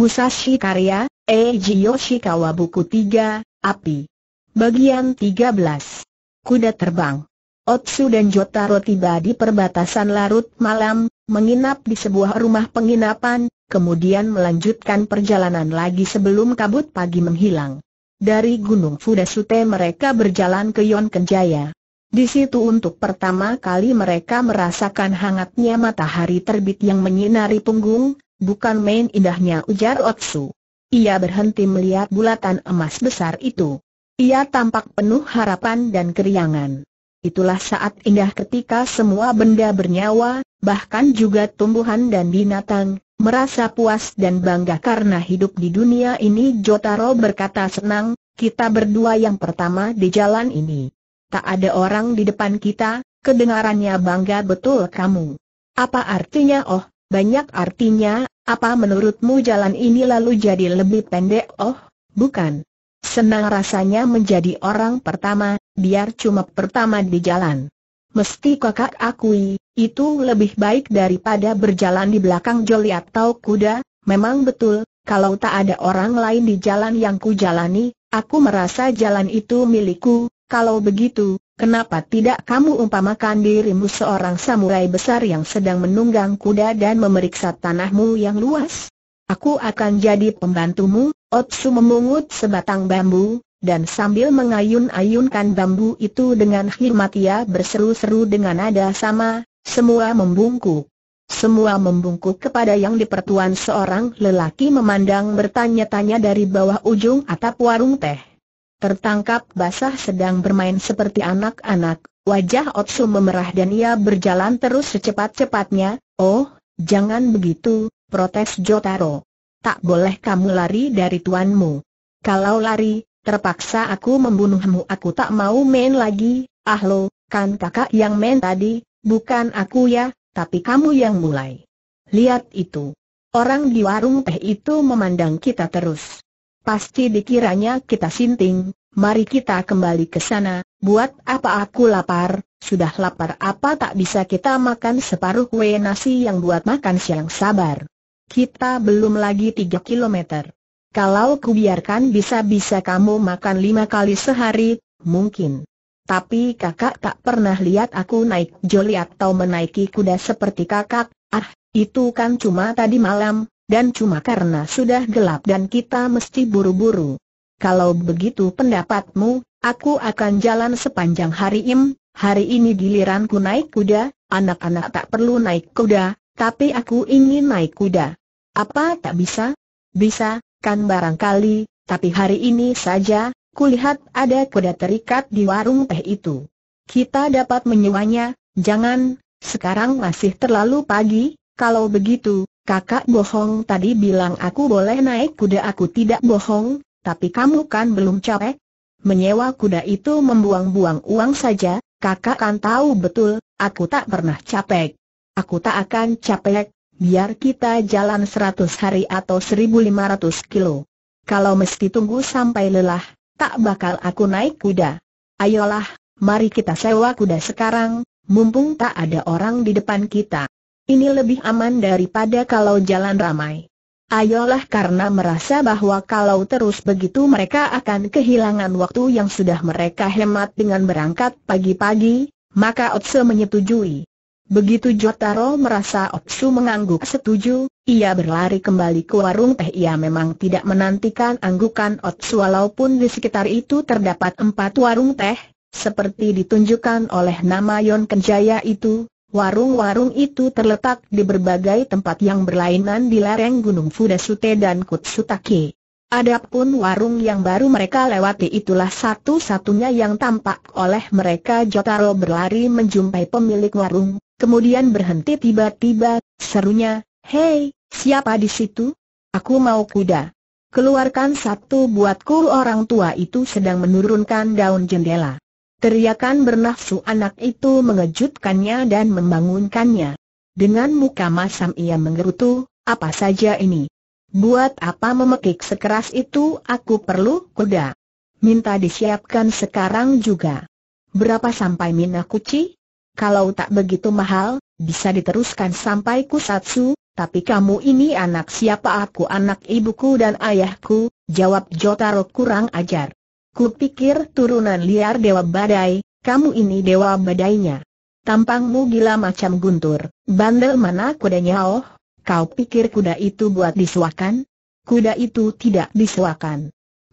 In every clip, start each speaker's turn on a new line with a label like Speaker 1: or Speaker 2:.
Speaker 1: Musashi Karya, Eiji Yoshikawa Buku 3, Api. Bagian 13. Kuda Terbang Otsu dan Jotaro tiba di perbatasan larut malam, menginap di sebuah rumah penginapan, kemudian melanjutkan perjalanan lagi sebelum kabut pagi menghilang. Dari Gunung Fudasute mereka berjalan ke Yonkenjaya. Di situ untuk pertama kali mereka merasakan hangatnya matahari terbit yang menyinari punggung, Bukan main indahnya ujar Otsu. Ia berhenti melihat bulatan emas besar itu. Ia tampak penuh harapan dan keriangan. Itulah saat indah ketika semua benda bernyawa, bahkan juga tumbuhan dan binatang, merasa puas dan bangga karena hidup di dunia ini Jotaro berkata senang, kita berdua yang pertama di jalan ini. Tak ada orang di depan kita, kedengarannya bangga betul kamu. Apa artinya oh, banyak artinya, apa menurutmu jalan ini lalu jadi lebih pendek? Oh, bukan. Senang rasanya menjadi orang pertama, biar cuma pertama di jalan. Mesti kakak akui, itu lebih baik daripada berjalan di belakang joli atau kuda, memang betul, kalau tak ada orang lain di jalan yang ku jalani, aku merasa jalan itu milikku, kalau begitu, Kenapa tidak kamu umpamakan dirimu seorang samurai besar yang sedang menunggang kuda dan memeriksa tanahmu yang luas? Aku akan jadi pembantumu, Otsu memungut sebatang bambu, dan sambil mengayun-ayunkan bambu itu dengan hikmat ia berseru-seru dengan nada sama, semua membungkuk. Semua membungkuk kepada yang dipertuan seorang lelaki memandang bertanya-tanya dari bawah ujung atap warung teh tertangkap basah sedang bermain seperti anak-anak, wajah Otsu memerah dan ia berjalan terus secepat-cepatnya, oh, jangan begitu, protes Jotaro. Tak boleh kamu lari dari tuanmu. Kalau lari, terpaksa aku membunuhmu aku tak mau main lagi, ah lo, kan kakak yang main tadi, bukan aku ya, tapi kamu yang mulai. Lihat itu. Orang di warung teh itu memandang kita terus. Pasti dikiranya kita sinting, mari kita kembali ke sana, buat apa aku lapar, sudah lapar apa tak bisa kita makan separuh kue nasi yang buat makan siang sabar. Kita belum lagi 3 kilometer. Kalau kubiarkan bisa-bisa kamu makan lima kali sehari, mungkin. Tapi kakak tak pernah lihat aku naik joli atau menaiki kuda seperti kakak, ah, itu kan cuma tadi malam, dan cuma karena sudah gelap dan kita mesti buru-buru. Kalau begitu pendapatmu, aku akan jalan sepanjang hari im, hari ini giliranku naik kuda, anak-anak tak perlu naik kuda, tapi aku ingin naik kuda. Apa tak bisa? Bisa, kan barangkali, tapi hari ini saja, kulihat ada kuda terikat di warung teh itu. Kita dapat menyewanya, jangan, sekarang masih terlalu pagi, kalau begitu, kakak bohong tadi bilang aku boleh naik kuda aku tidak bohong, tapi kamu kan belum capek. Menyewa kuda itu membuang-buang uang saja, kakak kan tahu betul, aku tak pernah capek. Aku tak akan capek, biar kita jalan 100 hari atau 1500 kilo. Kalau mesti tunggu sampai lelah, tak bakal aku naik kuda. Ayolah, mari kita sewa kuda sekarang, mumpung tak ada orang di depan kita. Ini lebih aman daripada kalau jalan ramai. Ayolah karena merasa bahwa kalau terus begitu mereka akan kehilangan waktu yang sudah mereka hemat dengan berangkat pagi-pagi, maka Otse menyetujui. Begitu Jotaro merasa Otsu mengangguk setuju, ia berlari kembali ke warung teh ia memang tidak menantikan anggukan Otsu walaupun di sekitar itu terdapat empat warung teh, seperti ditunjukkan oleh nama Yon Kenjaya itu, Warung-warung itu terletak di berbagai tempat yang berlainan di lereng Gunung Fudasute dan Kutsutake. Adapun warung yang baru mereka lewati itulah satu-satunya yang tampak oleh mereka Jotaro berlari menjumpai pemilik warung, kemudian berhenti tiba-tiba, serunya, Hei, siapa di situ? Aku mau kuda. Keluarkan satu buatku orang tua itu sedang menurunkan daun jendela. Teriakan bernafsu anak itu mengejutkannya dan membangunkannya. Dengan muka masam ia menggerutu, apa saja ini? Buat apa memekik sekeras itu aku perlu kuda? Minta disiapkan sekarang juga. Berapa sampai mina kuci? Kalau tak begitu mahal, bisa diteruskan sampai kusatsu, tapi kamu ini anak siapa aku anak ibuku dan ayahku, jawab Jotaro kurang ajar. Kupikir turunan liar Dewa Badai, kamu ini Dewa Badainya. Tampangmu gila macam guntur, bandel mana kudanya oh? Kau pikir kuda itu buat disuakan? Kuda itu tidak disuakan.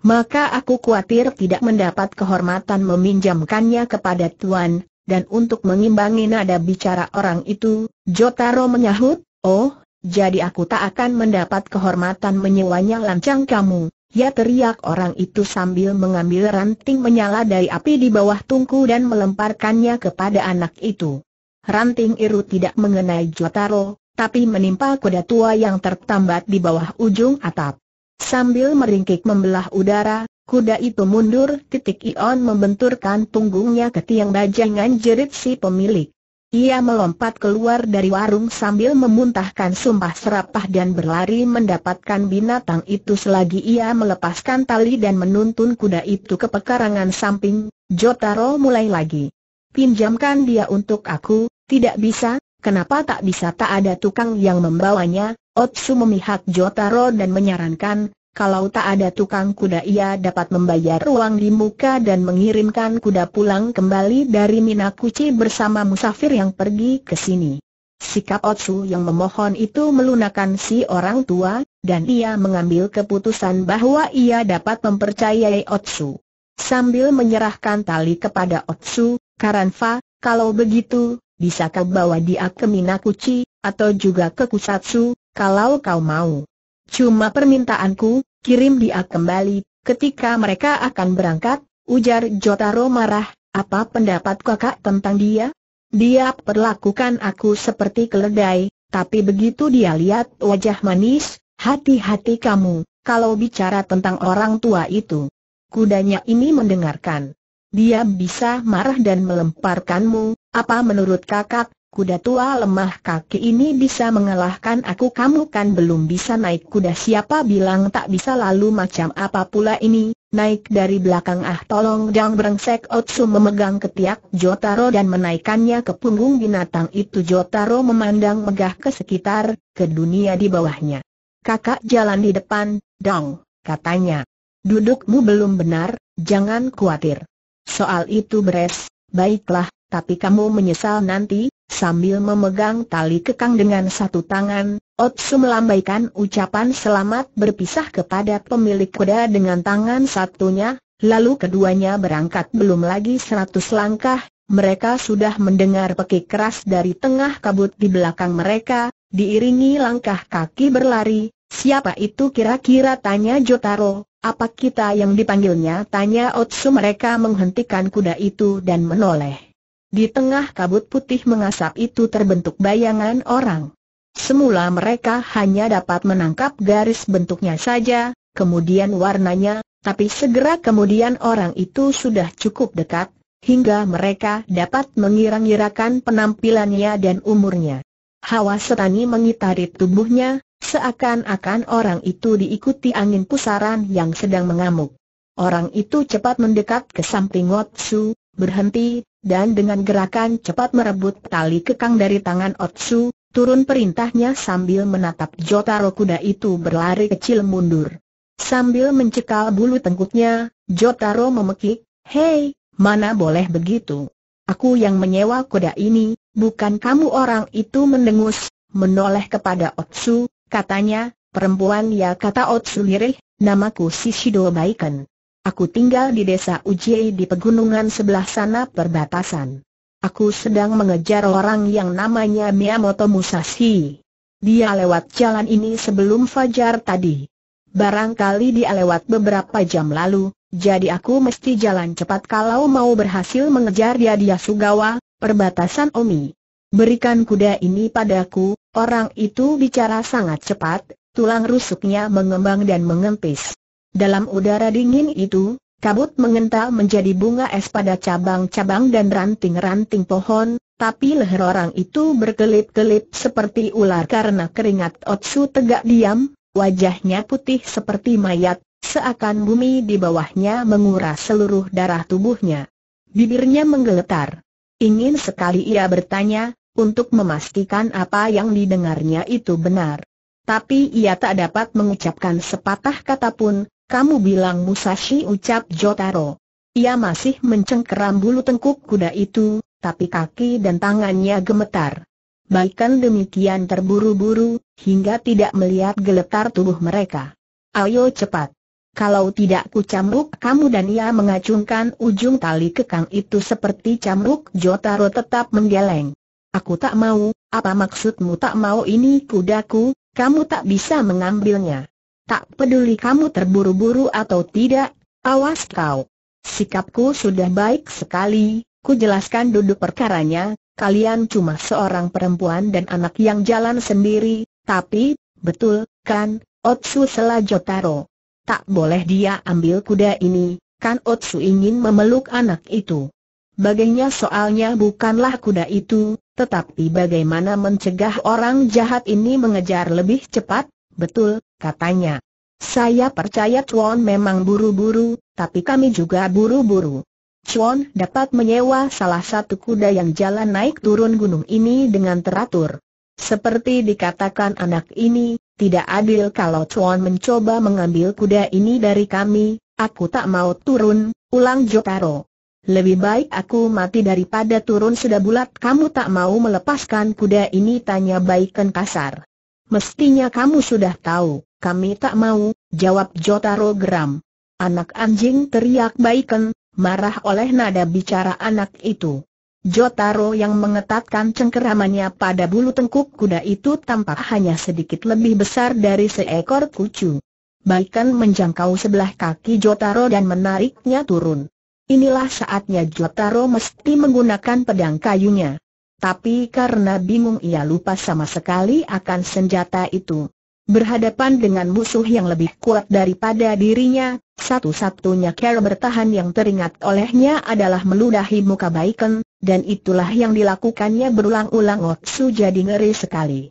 Speaker 1: Maka aku khawatir tidak mendapat kehormatan meminjamkannya kepada Tuan, dan untuk mengimbangi nada bicara orang itu, Jotaro menyahut, oh, jadi aku tak akan mendapat kehormatan menyewanya lancang kamu. Ya teriak orang itu sambil mengambil ranting menyala dari api di bawah tungku dan melemparkannya kepada anak itu. Ranting iru tidak mengenai Jotaro, tapi menimpa kuda tua yang tertambat di bawah ujung atap. Sambil meringkik membelah udara, kuda itu mundur, titik ion membenturkan punggungnya ke tiang bajangan jerit si pemilik. Ia melompat keluar dari warung sambil memuntahkan sumpah serapah dan berlari mendapatkan binatang itu selagi ia melepaskan tali dan menuntun kuda itu ke pekarangan samping, Jotaro mulai lagi. Pinjamkan dia untuk aku, tidak bisa, kenapa tak bisa tak ada tukang yang membawanya, Otsu memihak Jotaro dan menyarankan, kalau tak ada tukang kuda ia dapat membayar uang di muka dan mengirimkan kuda pulang kembali dari Minakuchi bersama musafir yang pergi ke sini. Sikap Otsu yang memohon itu melunakan si orang tua, dan ia mengambil keputusan bahwa ia dapat mempercayai Otsu. Sambil menyerahkan tali kepada Otsu, Karanfa, kalau begitu, bisa kau bawa dia ke Minakuchi, atau juga ke Kusatsu, kalau kau mau. Cuma permintaanku, kirim dia kembali, ketika mereka akan berangkat, ujar Jotaro marah, apa pendapat kakak tentang dia? Dia perlakukan aku seperti keledai, tapi begitu dia lihat wajah manis, hati-hati kamu, kalau bicara tentang orang tua itu. Kudanya ini mendengarkan. Dia bisa marah dan melemparkanmu, apa menurut kakak, Kuda tua lemah kaki ini bisa mengalahkan aku kamu kan belum bisa naik kuda siapa bilang tak bisa lalu macam apa pula ini Naik dari belakang ah tolong jang berengsek Otsu memegang ketiak Jotaro dan menaikannya ke punggung binatang itu Jotaro memandang megah ke sekitar, ke dunia di bawahnya Kakak jalan di depan, dong, katanya Dudukmu belum benar, jangan khawatir Soal itu beres, baiklah, tapi kamu menyesal nanti, Sambil memegang tali kekang dengan satu tangan, Otsu melambaikan ucapan selamat berpisah kepada pemilik kuda dengan tangan satunya, lalu keduanya berangkat belum lagi seratus langkah, mereka sudah mendengar pekik keras dari tengah kabut di belakang mereka, diiringi langkah kaki berlari, siapa itu kira-kira tanya Jotaro, apa kita yang dipanggilnya tanya Otsu mereka menghentikan kuda itu dan menoleh. Di tengah kabut putih mengasap itu terbentuk bayangan orang. Semula mereka hanya dapat menangkap garis bentuknya saja, kemudian warnanya, tapi segera kemudian orang itu sudah cukup dekat, hingga mereka dapat mengira-ngirakan penampilannya dan umurnya. Hawa setani mengitari tubuhnya, seakan-akan orang itu diikuti angin pusaran yang sedang mengamuk. Orang itu cepat mendekat ke samping Watsu, berhenti, dan dengan gerakan cepat merebut tali kekang dari tangan Otsu, turun perintahnya sambil menatap Jotaro kuda itu berlari kecil mundur. Sambil mencekal bulu tengkuknya, Jotaro memekik, Hei, mana boleh begitu? Aku yang menyewa kuda ini, bukan kamu orang itu mendengus, menoleh kepada Otsu, katanya, perempuan ya kata Otsu lirih, namaku Shishido Baiken. Aku tinggal di desa Uji di pegunungan sebelah sana perbatasan. Aku sedang mengejar orang yang namanya Miyamoto Musashi. Dia lewat jalan ini sebelum fajar tadi. Barangkali dia lewat beberapa jam lalu, jadi aku mesti jalan cepat kalau mau berhasil mengejar dia dia Sugawa, perbatasan Omi. Berikan kuda ini padaku, orang itu bicara sangat cepat, tulang rusuknya mengembang dan mengempis. Dalam udara dingin itu, kabut mengental menjadi bunga es pada cabang-cabang dan ranting-ranting pohon, tapi leher orang itu berkelip-kelip seperti ular karena keringat Otsu tegak diam, wajahnya putih seperti mayat, seakan bumi di bawahnya menguras seluruh darah tubuhnya. Bibirnya menggeletar. Ingin sekali ia bertanya, untuk memastikan apa yang didengarnya itu benar. Tapi ia tak dapat mengucapkan sepatah kata pun, kamu bilang Musashi ucap Jotaro. Ia masih mencengkeram bulu tengkuk kuda itu, tapi kaki dan tangannya gemetar. Bahkan demikian terburu-buru, hingga tidak melihat geletar tubuh mereka. Ayo cepat. Kalau tidak ku camruk kamu dan ia mengacungkan ujung tali kekang itu seperti camruk Jotaro tetap menggeleng. Aku tak mau, apa maksudmu tak mau ini kudaku, kamu tak bisa mengambilnya. Tak peduli kamu terburu-buru atau tidak, awas kau. Sikapku sudah baik sekali, ku jelaskan duduk perkaranya, kalian cuma seorang perempuan dan anak yang jalan sendiri, tapi, betul, kan, Otsu Selajotaro. Tak boleh dia ambil kuda ini, kan Otsu ingin memeluk anak itu. Bagainya soalnya bukanlah kuda itu, tetapi bagaimana mencegah orang jahat ini mengejar lebih cepat, Betul, katanya. Saya percaya Chuan memang buru-buru, tapi kami juga buru-buru. Chuan dapat menyewa salah satu kuda yang jalan naik turun gunung ini dengan teratur. Seperti dikatakan anak ini, tidak adil kalau Chuan mencoba mengambil kuda ini dari kami, aku tak mau turun, ulang Jotaro. Lebih baik aku mati daripada turun sudah bulat kamu tak mau melepaskan kuda ini tanya baikkan kasar. Mestinya kamu sudah tahu, kami tak mau, jawab Jotaro geram. Anak anjing teriak baikkan, marah oleh nada bicara anak itu. Jotaro yang mengetatkan cengkeramannya pada bulu tengkuk kuda itu tampak hanya sedikit lebih besar dari seekor kucu. Baikan menjangkau sebelah kaki Jotaro dan menariknya turun. Inilah saatnya Jotaro mesti menggunakan pedang kayunya. Tapi karena bingung ia lupa sama sekali akan senjata itu. Berhadapan dengan musuh yang lebih kuat daripada dirinya, satu-satunya cara bertahan yang teringat olehnya adalah meludahi muka Baiken, dan itulah yang dilakukannya berulang-ulang Otsu jadi ngeri sekali.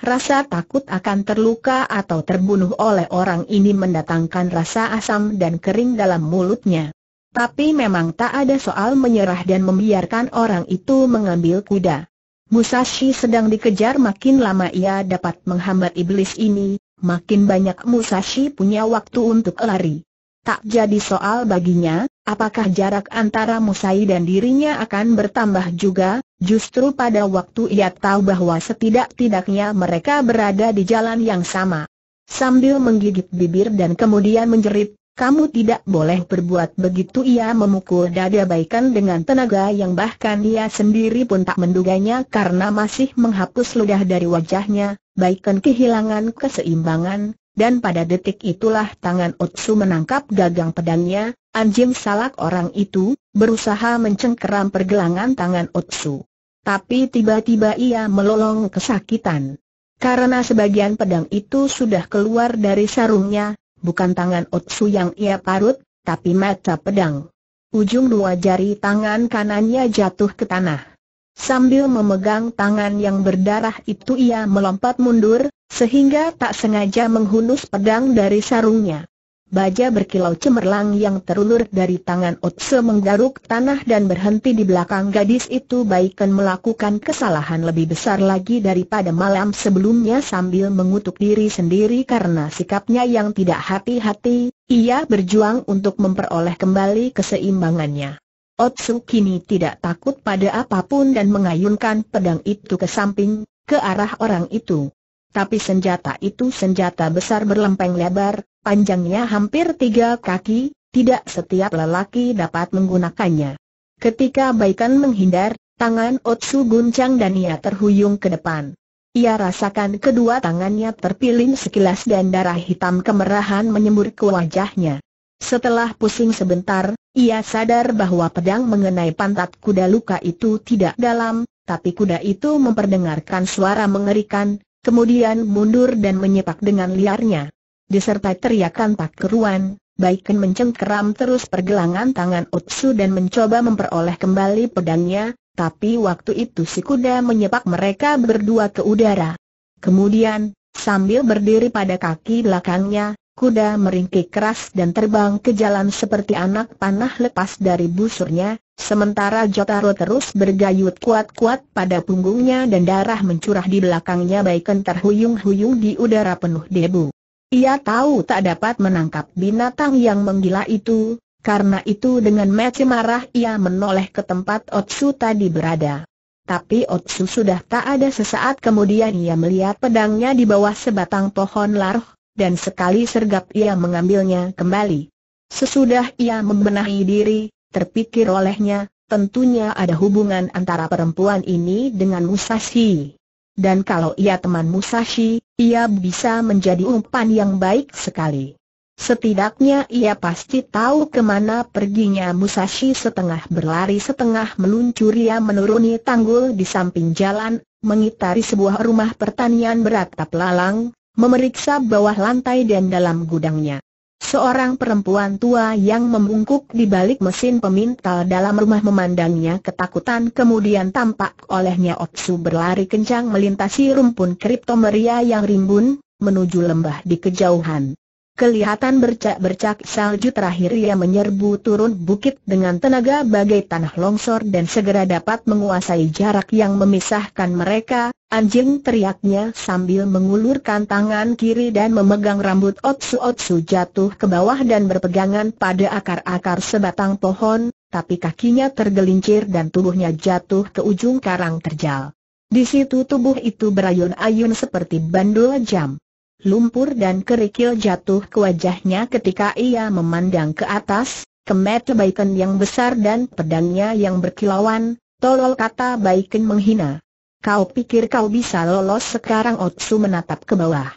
Speaker 1: Rasa takut akan terluka atau terbunuh oleh orang ini mendatangkan rasa asam dan kering dalam mulutnya. Tapi memang tak ada soal menyerah dan membiarkan orang itu mengambil kuda. Musashi sedang dikejar makin lama ia dapat menghambat iblis ini, makin banyak Musashi punya waktu untuk lari. Tak jadi soal baginya, apakah jarak antara Musai dan dirinya akan bertambah juga, justru pada waktu ia tahu bahwa setidak-tidaknya mereka berada di jalan yang sama. Sambil menggigit bibir dan kemudian menjerit, kamu tidak boleh berbuat begitu ia memukul dada baikan dengan tenaga yang bahkan ia sendiri pun tak menduganya karena masih menghapus ludah dari wajahnya, baikan kehilangan keseimbangan, dan pada detik itulah tangan Otsu menangkap gagang pedangnya, anjing salak orang itu, berusaha mencengkeram pergelangan tangan Otsu. Tapi tiba-tiba ia melolong kesakitan. Karena sebagian pedang itu sudah keluar dari sarungnya, Bukan tangan Otsu yang ia parut, tapi mata pedang. Ujung dua jari tangan kanannya jatuh ke tanah. Sambil memegang tangan yang berdarah itu ia melompat mundur, sehingga tak sengaja menghunus pedang dari sarungnya. Baja berkilau cemerlang yang terulur dari tangan Otse menggaruk tanah dan berhenti di belakang gadis itu baikkan melakukan kesalahan lebih besar lagi daripada malam sebelumnya sambil mengutuk diri sendiri karena sikapnya yang tidak hati-hati, ia berjuang untuk memperoleh kembali keseimbangannya. Otse kini tidak takut pada apapun dan mengayunkan pedang itu ke samping, ke arah orang itu. Tapi senjata itu senjata besar berlempeng lebar, panjangnya hampir tiga kaki, tidak setiap lelaki dapat menggunakannya. Ketika Baikan menghindar, tangan Otsu guncang dan ia terhuyung ke depan. Ia rasakan kedua tangannya terpilin sekilas dan darah hitam kemerahan menyembur ke wajahnya. Setelah pusing sebentar, ia sadar bahwa pedang mengenai pantat kuda luka itu tidak dalam, tapi kuda itu memperdengarkan suara mengerikan, kemudian mundur dan menyepak dengan liarnya disertai teriakan tak keruan, Baiken mencengkeram terus pergelangan tangan Utsu dan mencoba memperoleh kembali pedangnya, tapi waktu itu si kuda menyepak mereka berdua ke udara. Kemudian, sambil berdiri pada kaki belakangnya, kuda meringkik keras dan terbang ke jalan seperti anak panah lepas dari busurnya, sementara Jotaro terus bergayut kuat-kuat pada punggungnya dan darah mencurah di belakangnya Baiken terhuyung-huyung di udara penuh debu. Ia tahu tak dapat menangkap binatang yang menggila itu, karena itu dengan mata marah ia menoleh ke tempat Otsu tadi berada. Tapi Otsu sudah tak ada sesaat kemudian ia melihat pedangnya di bawah sebatang pohon larh, dan sekali sergap ia mengambilnya kembali. Sesudah ia membenahi diri, terpikir olehnya, tentunya ada hubungan antara perempuan ini dengan Musashi dan kalau ia teman Musashi, ia bisa menjadi umpan yang baik sekali. Setidaknya ia pasti tahu kemana perginya Musashi setengah berlari setengah meluncur ia menuruni tanggul di samping jalan, mengitari sebuah rumah pertanian beratap lalang, memeriksa bawah lantai dan dalam gudangnya. Seorang perempuan tua yang membungkuk di balik mesin pemintal dalam rumah memandangnya ketakutan kemudian tampak olehnya Otsu berlari kencang melintasi rumpun kriptomeria yang rimbun, menuju lembah di kejauhan. Kelihatan bercak-bercak salju terakhir ia menyerbu turun bukit dengan tenaga bagai tanah longsor dan segera dapat menguasai jarak yang memisahkan mereka, Anjing teriaknya sambil mengulurkan tangan kiri dan memegang rambut Otsu-Otsu jatuh ke bawah dan berpegangan pada akar-akar sebatang pohon, tapi kakinya tergelincir dan tubuhnya jatuh ke ujung karang terjal. Di situ tubuh itu berayun-ayun seperti bandul jam. Lumpur dan kerikil jatuh ke wajahnya ketika ia memandang ke atas, kemet baiken yang besar dan pedangnya yang berkilauan, tolol kata baiken menghina. Kau pikir kau bisa lolos sekarang Otsu menatap ke bawah.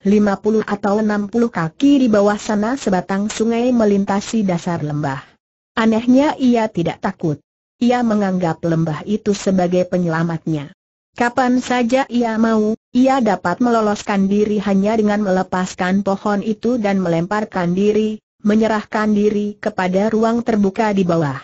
Speaker 1: 50 atau 60 kaki di bawah sana sebatang sungai melintasi dasar lembah. Anehnya ia tidak takut. Ia menganggap lembah itu sebagai penyelamatnya. Kapan saja ia mau, ia dapat meloloskan diri hanya dengan melepaskan pohon itu dan melemparkan diri, menyerahkan diri kepada ruang terbuka di bawah.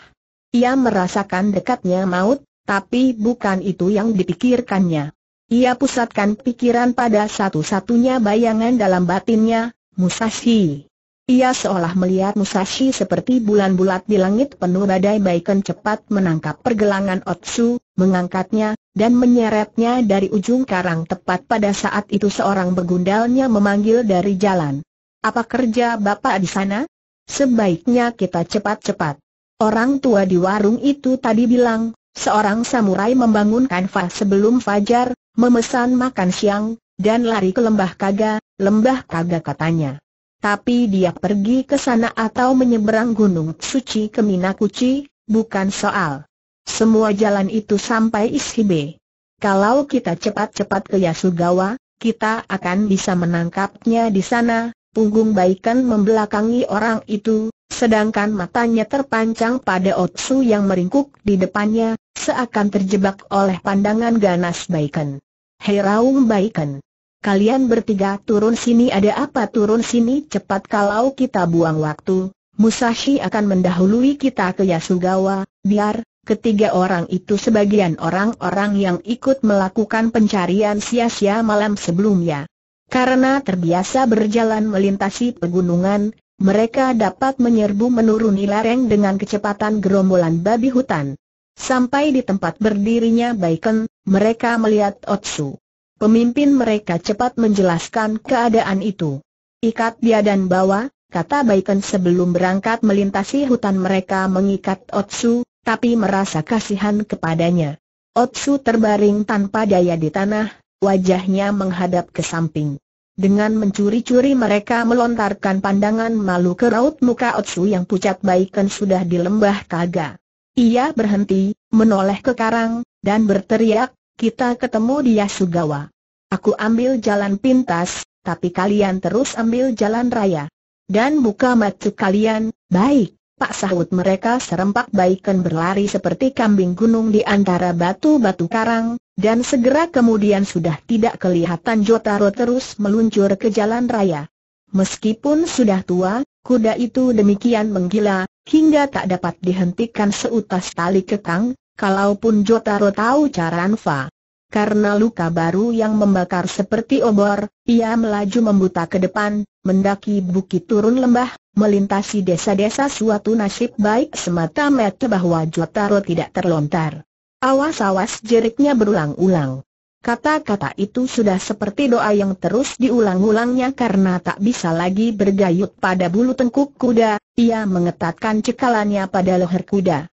Speaker 1: Ia merasakan dekatnya maut, tapi bukan itu yang dipikirkannya. Ia pusatkan pikiran pada satu-satunya bayangan dalam batinnya, Musashi. Ia seolah melihat Musashi seperti bulan bulat di langit penuh badai baikan cepat menangkap pergelangan Otsu, mengangkatnya, dan menyeretnya dari ujung karang tepat pada saat itu seorang begundalnya memanggil dari jalan. Apa kerja Bapak di sana? Sebaiknya kita cepat-cepat. Orang tua di warung itu tadi bilang, Seorang samurai membangunkan Fa sebelum fajar, memesan makan siang, dan lari ke lembah Kaga, lembah Kaga katanya. Tapi dia pergi ke sana atau menyeberang gunung suci ke Minakuchi, bukan soal. Semua jalan itu sampai Ishibe. Kalau kita cepat-cepat ke Yasugawa, kita akan bisa menangkapnya di sana, punggung baikan membelakangi orang itu, sedangkan matanya terpancang pada Otsu yang meringkuk di depannya, seakan terjebak oleh pandangan ganas Baiken. Hei Raung Baiken, kalian bertiga turun sini ada apa turun sini cepat kalau kita buang waktu, Musashi akan mendahului kita ke Yasugawa, biar Ketiga orang itu sebagian orang-orang yang ikut melakukan pencarian sia-sia malam sebelumnya. Karena terbiasa berjalan melintasi pegunungan, mereka dapat menyerbu menuruni lereng dengan kecepatan gerombolan babi hutan. Sampai di tempat berdirinya Baiken, mereka melihat Otsu. Pemimpin mereka cepat menjelaskan keadaan itu. Ikat dia dan bawa, kata Baiken sebelum berangkat melintasi hutan mereka mengikat Otsu, tapi merasa kasihan kepadanya. Otsu terbaring tanpa daya di tanah, wajahnya menghadap ke samping. Dengan mencuri-curi mereka melontarkan pandangan malu ke raut muka Otsu yang pucat kan sudah di lembah Kaga. Ia berhenti, menoleh ke karang, dan berteriak, kita ketemu di Yasugawa. Aku ambil jalan pintas, tapi kalian terus ambil jalan raya. Dan buka mata kalian, baik. Pak sahut mereka serempak baikkan berlari seperti kambing gunung di antara batu-batu karang, dan segera kemudian sudah tidak kelihatan Jotaro terus meluncur ke jalan raya. Meskipun sudah tua, kuda itu demikian menggila, hingga tak dapat dihentikan seutas tali kekang, kalaupun Jotaro tahu cara Anfa. Karena luka baru yang membakar seperti obor, ia melaju membuta ke depan, mendaki bukit turun lembah, melintasi desa-desa suatu nasib baik semata-mata bahwa Jotaro tidak terlontar. Awas-awas jeriknya berulang-ulang. Kata-kata itu sudah seperti doa yang terus diulang-ulangnya karena tak bisa lagi bergayut pada bulu tengkuk kuda, ia mengetatkan cekalannya pada leher kuda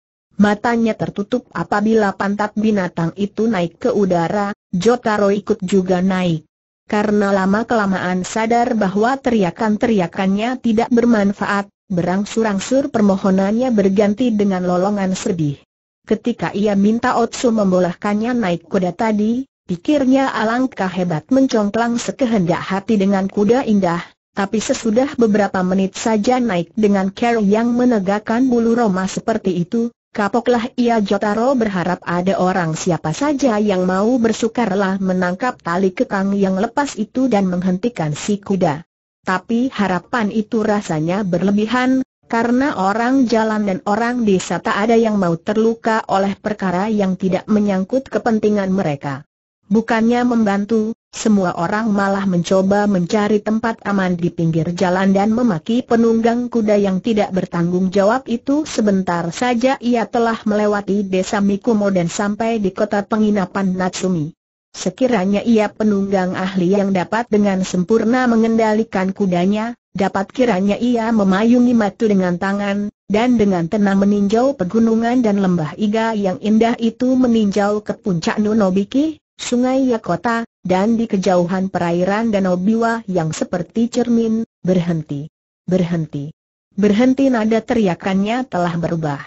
Speaker 1: matanya tertutup apabila pantat binatang itu naik ke udara, Jotaro ikut juga naik. Karena lama-kelamaan sadar bahwa teriakan-teriakannya tidak bermanfaat, berangsur-angsur permohonannya berganti dengan lolongan sedih. Ketika ia minta Otsu membolehkannya naik kuda tadi, pikirnya alangkah hebat mencongklang sekehendak hati dengan kuda indah, tapi sesudah beberapa menit saja naik dengan Carol yang menegakkan bulu roma seperti itu, Kapoklah ia Jotaro berharap ada orang siapa saja yang mau bersukarlah menangkap tali kekang yang lepas itu dan menghentikan si kuda. Tapi harapan itu rasanya berlebihan, karena orang jalan dan orang desa tak ada yang mau terluka oleh perkara yang tidak menyangkut kepentingan mereka. Bukannya membantu, semua orang malah mencoba mencari tempat aman di pinggir jalan dan memaki penunggang kuda yang tidak bertanggung jawab itu Sebentar saja ia telah melewati desa Mikumo dan sampai di kota penginapan Natsumi Sekiranya ia penunggang ahli yang dapat dengan sempurna mengendalikan kudanya, dapat kiranya ia memayungi matu dengan tangan, dan dengan tenang meninjau pegunungan dan lembah Iga yang indah itu meninjau ke puncak Nunobiki, sungai Yakota, dan di kejauhan perairan Danau Biwa yang seperti cermin, berhenti. Berhenti. Berhenti nada teriakannya telah berubah.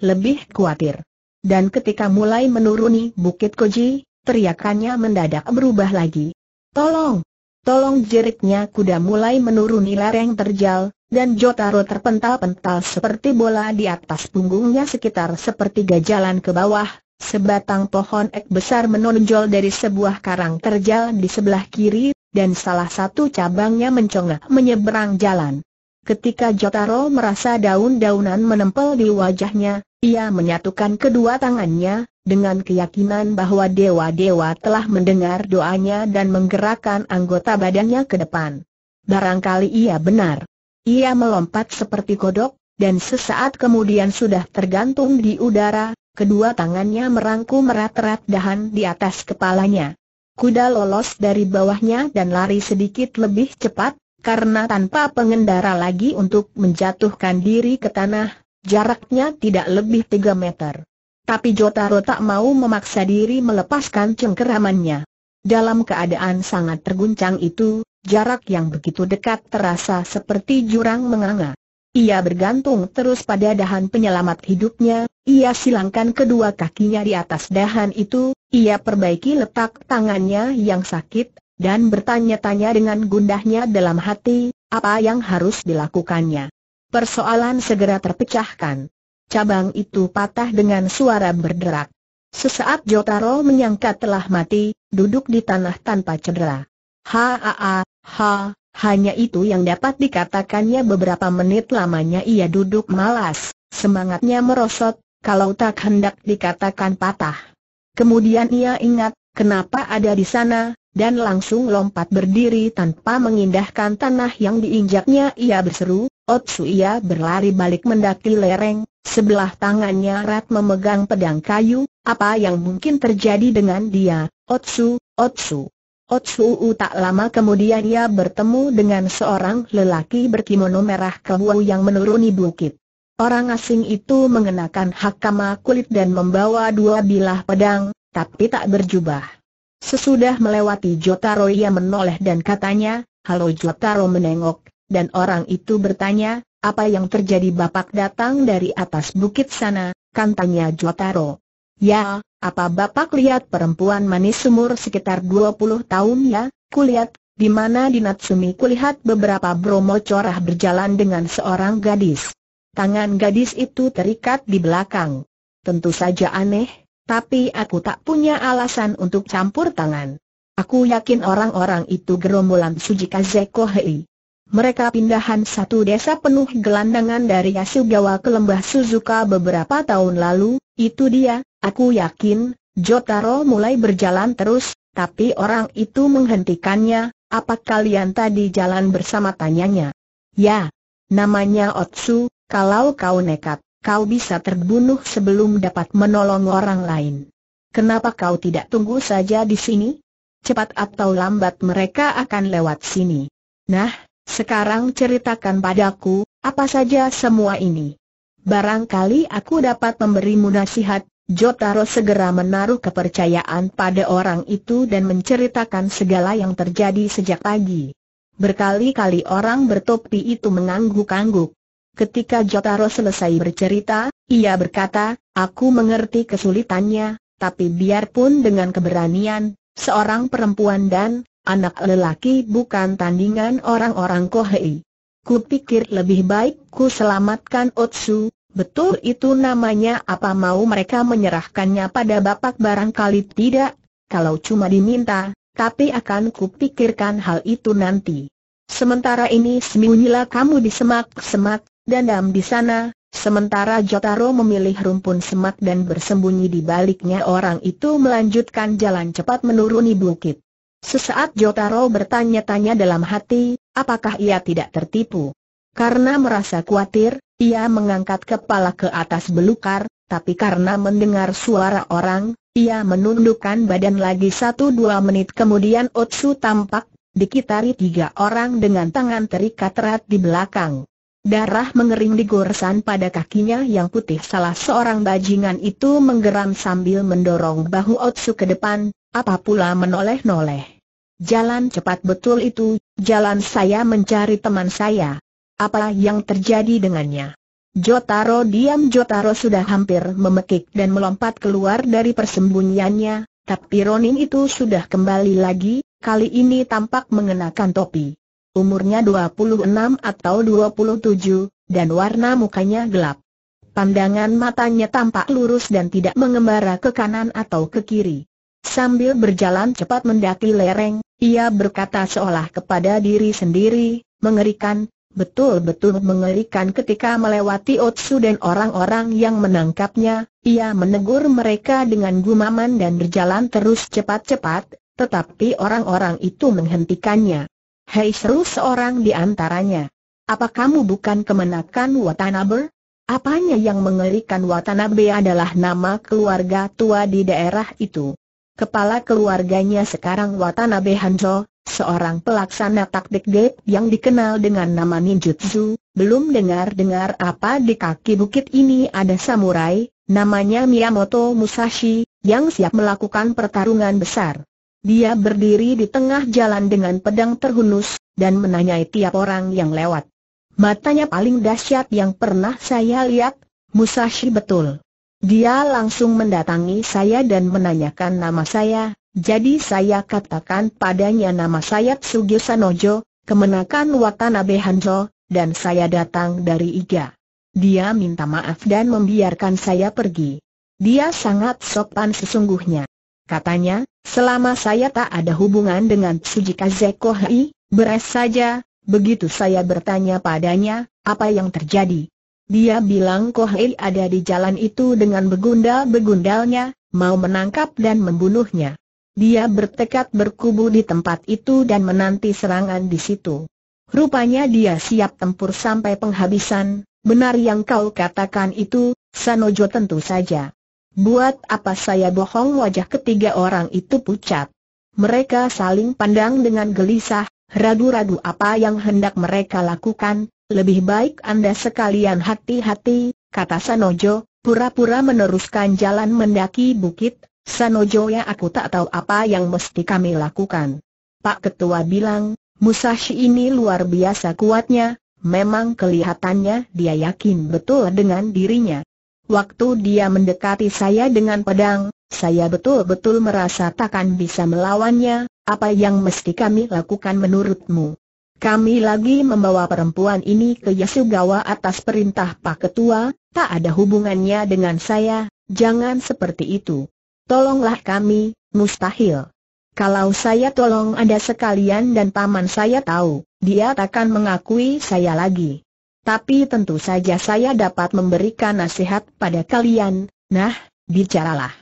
Speaker 1: Lebih khawatir. Dan ketika mulai menuruni Bukit Koji, teriakannya mendadak berubah lagi. Tolong! Tolong jeritnya kuda mulai menuruni lereng terjal, dan Jotaro terpental-pental seperti bola di atas punggungnya sekitar sepertiga jalan ke bawah, Sebatang pohon ek besar menonjol dari sebuah karang terjal di sebelah kiri, dan salah satu cabangnya mencongah menyeberang jalan. Ketika Jotaro merasa daun-daunan menempel di wajahnya, ia menyatukan kedua tangannya, dengan keyakinan bahwa dewa-dewa telah mendengar doanya dan menggerakkan anggota badannya ke depan. Barangkali ia benar. Ia melompat seperti kodok, dan sesaat kemudian sudah tergantung di udara, Kedua tangannya merangkum erat-erat dahan di atas kepalanya. Kuda lolos dari bawahnya dan lari sedikit lebih cepat, karena tanpa pengendara lagi untuk menjatuhkan diri ke tanah, jaraknya tidak lebih tiga meter. Tapi Jotaro tak mau memaksa diri melepaskan cengkeramannya. Dalam keadaan sangat terguncang itu, jarak yang begitu dekat terasa seperti jurang menganga. Ia bergantung terus pada dahan penyelamat hidupnya, ia silangkan kedua kakinya di atas dahan itu, ia perbaiki letak tangannya yang sakit, dan bertanya-tanya dengan gundahnya dalam hati, apa yang harus dilakukannya. Persoalan segera terpecahkan. Cabang itu patah dengan suara berderak. Sesaat Jotaro menyangka telah mati, duduk di tanah tanpa cedera. Ha ha ha, hanya itu yang dapat dikatakannya beberapa menit lamanya ia duduk malas, semangatnya merosot, kalau tak hendak dikatakan patah. Kemudian ia ingat, kenapa ada di sana, dan langsung lompat berdiri tanpa mengindahkan tanah yang diinjaknya ia berseru, Otsu ia berlari balik mendaki lereng, sebelah tangannya rat memegang pedang kayu, apa yang mungkin terjadi dengan dia, Otsu, Otsu. Otsuu tak lama kemudian ia bertemu dengan seorang lelaki berkimono merah kewu yang menuruni bukit. Orang asing itu mengenakan hakama kulit dan membawa dua bilah pedang, tapi tak berjubah. Sesudah melewati Jotaro ia menoleh dan katanya, Halo Jotaro menengok, dan orang itu bertanya, apa yang terjadi bapak datang dari atas bukit sana, kantanya Jotaro. Ya, apa Bapak lihat perempuan manis umur sekitar 20 tahun ya, kulihat, di mana di Natsumi kulihat beberapa bromo corah berjalan dengan seorang gadis. Tangan gadis itu terikat di belakang. Tentu saja aneh, tapi aku tak punya alasan untuk campur tangan. Aku yakin orang-orang itu gerombolan Sujika Zeko Hei. Mereka pindahan satu desa penuh gelandangan dari Asugawa ke lembah Suzuka beberapa tahun lalu, itu dia, aku yakin, Jotaro mulai berjalan terus, tapi orang itu menghentikannya, apa kalian tadi jalan bersama tanyanya? Ya, namanya Otsu, kalau kau nekat, kau bisa terbunuh sebelum dapat menolong orang lain. Kenapa kau tidak tunggu saja di sini? Cepat atau lambat mereka akan lewat sini. Nah, sekarang ceritakan padaku, apa saja semua ini. Barangkali aku dapat memberimu nasihat, Jotaro segera menaruh kepercayaan pada orang itu dan menceritakan segala yang terjadi sejak pagi. Berkali-kali orang bertopi itu mengangguk-angguk. Ketika Jotaro selesai bercerita, ia berkata, aku mengerti kesulitannya, tapi biarpun dengan keberanian, seorang perempuan dan, Anak lelaki bukan tandingan orang-orang Kohei. Ku pikir lebih baik ku selamatkan Otsu, betul itu namanya apa mau mereka menyerahkannya pada bapak barangkali tidak, kalau cuma diminta, tapi akan kupikirkan hal itu nanti. Sementara ini sembunyilah kamu di semak-semak, dandam di sana, sementara Jotaro memilih rumpun semak dan bersembunyi di baliknya orang itu melanjutkan jalan cepat menuruni bukit. Sesaat Jotaro bertanya-tanya dalam hati, apakah ia tidak tertipu? Karena merasa khawatir, ia mengangkat kepala ke atas belukar, tapi karena mendengar suara orang, ia menundukkan badan lagi satu dua menit kemudian Otsu tampak, dikitari tiga orang dengan tangan terikat erat di belakang. Darah mengering di goresan pada kakinya yang putih Salah seorang bajingan itu menggeram sambil mendorong bahu Otsu ke depan apa pula menoleh-noleh? Jalan cepat betul itu, jalan saya mencari teman saya. Apa yang terjadi dengannya? Jotaro diam Jotaro sudah hampir memekik dan melompat keluar dari persembunyiannya, tapi Ronin itu sudah kembali lagi, kali ini tampak mengenakan topi. Umurnya 26 atau 27, dan warna mukanya gelap. Pandangan matanya tampak lurus dan tidak mengembara ke kanan atau ke kiri. Sambil berjalan cepat mendaki lereng, ia berkata seolah kepada diri sendiri, mengerikan, betul-betul mengerikan ketika melewati Otsu dan orang-orang yang menangkapnya, ia menegur mereka dengan gumaman dan berjalan terus cepat-cepat, tetapi orang-orang itu menghentikannya. Hei seru seorang di antaranya. Apa kamu bukan kemenakan Watanabe? Apanya yang mengerikan Watanabe adalah nama keluarga tua di daerah itu. Kepala keluarganya sekarang Watanabe Hanzo, seorang pelaksana taktik gate yang dikenal dengan nama ninjutsu, belum dengar-dengar apa di kaki bukit ini ada samurai, namanya Miyamoto Musashi, yang siap melakukan pertarungan besar. Dia berdiri di tengah jalan dengan pedang terhunus, dan menanyai tiap orang yang lewat. Matanya paling dahsyat yang pernah saya lihat, Musashi betul. Dia langsung mendatangi saya dan menanyakan nama saya, jadi saya katakan padanya nama saya Tsugi Sanojo, kemenakan Watanabe Hanjo, dan saya datang dari Iga. Dia minta maaf dan membiarkan saya pergi. Dia sangat sopan sesungguhnya. Katanya, selama saya tak ada hubungan dengan Tsuji Zeko beres saja, begitu saya bertanya padanya, apa yang terjadi? Dia bilang Kohei ada di jalan itu dengan begundal-begundalnya, mau menangkap dan membunuhnya. Dia bertekad berkubu di tempat itu dan menanti serangan di situ. Rupanya dia siap tempur sampai penghabisan, benar yang kau katakan itu, Sanojo tentu saja. Buat apa saya bohong wajah ketiga orang itu pucat. Mereka saling pandang dengan gelisah, ragu-ragu apa yang hendak mereka lakukan, lebih baik Anda sekalian hati-hati, kata Sanojo, pura-pura meneruskan jalan mendaki bukit, Sanojo ya aku tak tahu apa yang mesti kami lakukan. Pak Ketua bilang, Musashi ini luar biasa kuatnya, memang kelihatannya dia yakin betul dengan dirinya. Waktu dia mendekati saya dengan pedang, saya betul-betul merasa takkan bisa melawannya, apa yang mesti kami lakukan menurutmu? Kami lagi membawa perempuan ini ke Yasugawa atas perintah Pak Ketua, tak ada hubungannya dengan saya, jangan seperti itu. Tolonglah kami, mustahil. Kalau saya tolong Anda sekalian dan paman saya tahu, dia takkan mengakui saya lagi. Tapi tentu saja saya dapat memberikan nasihat pada kalian, nah, bicaralah.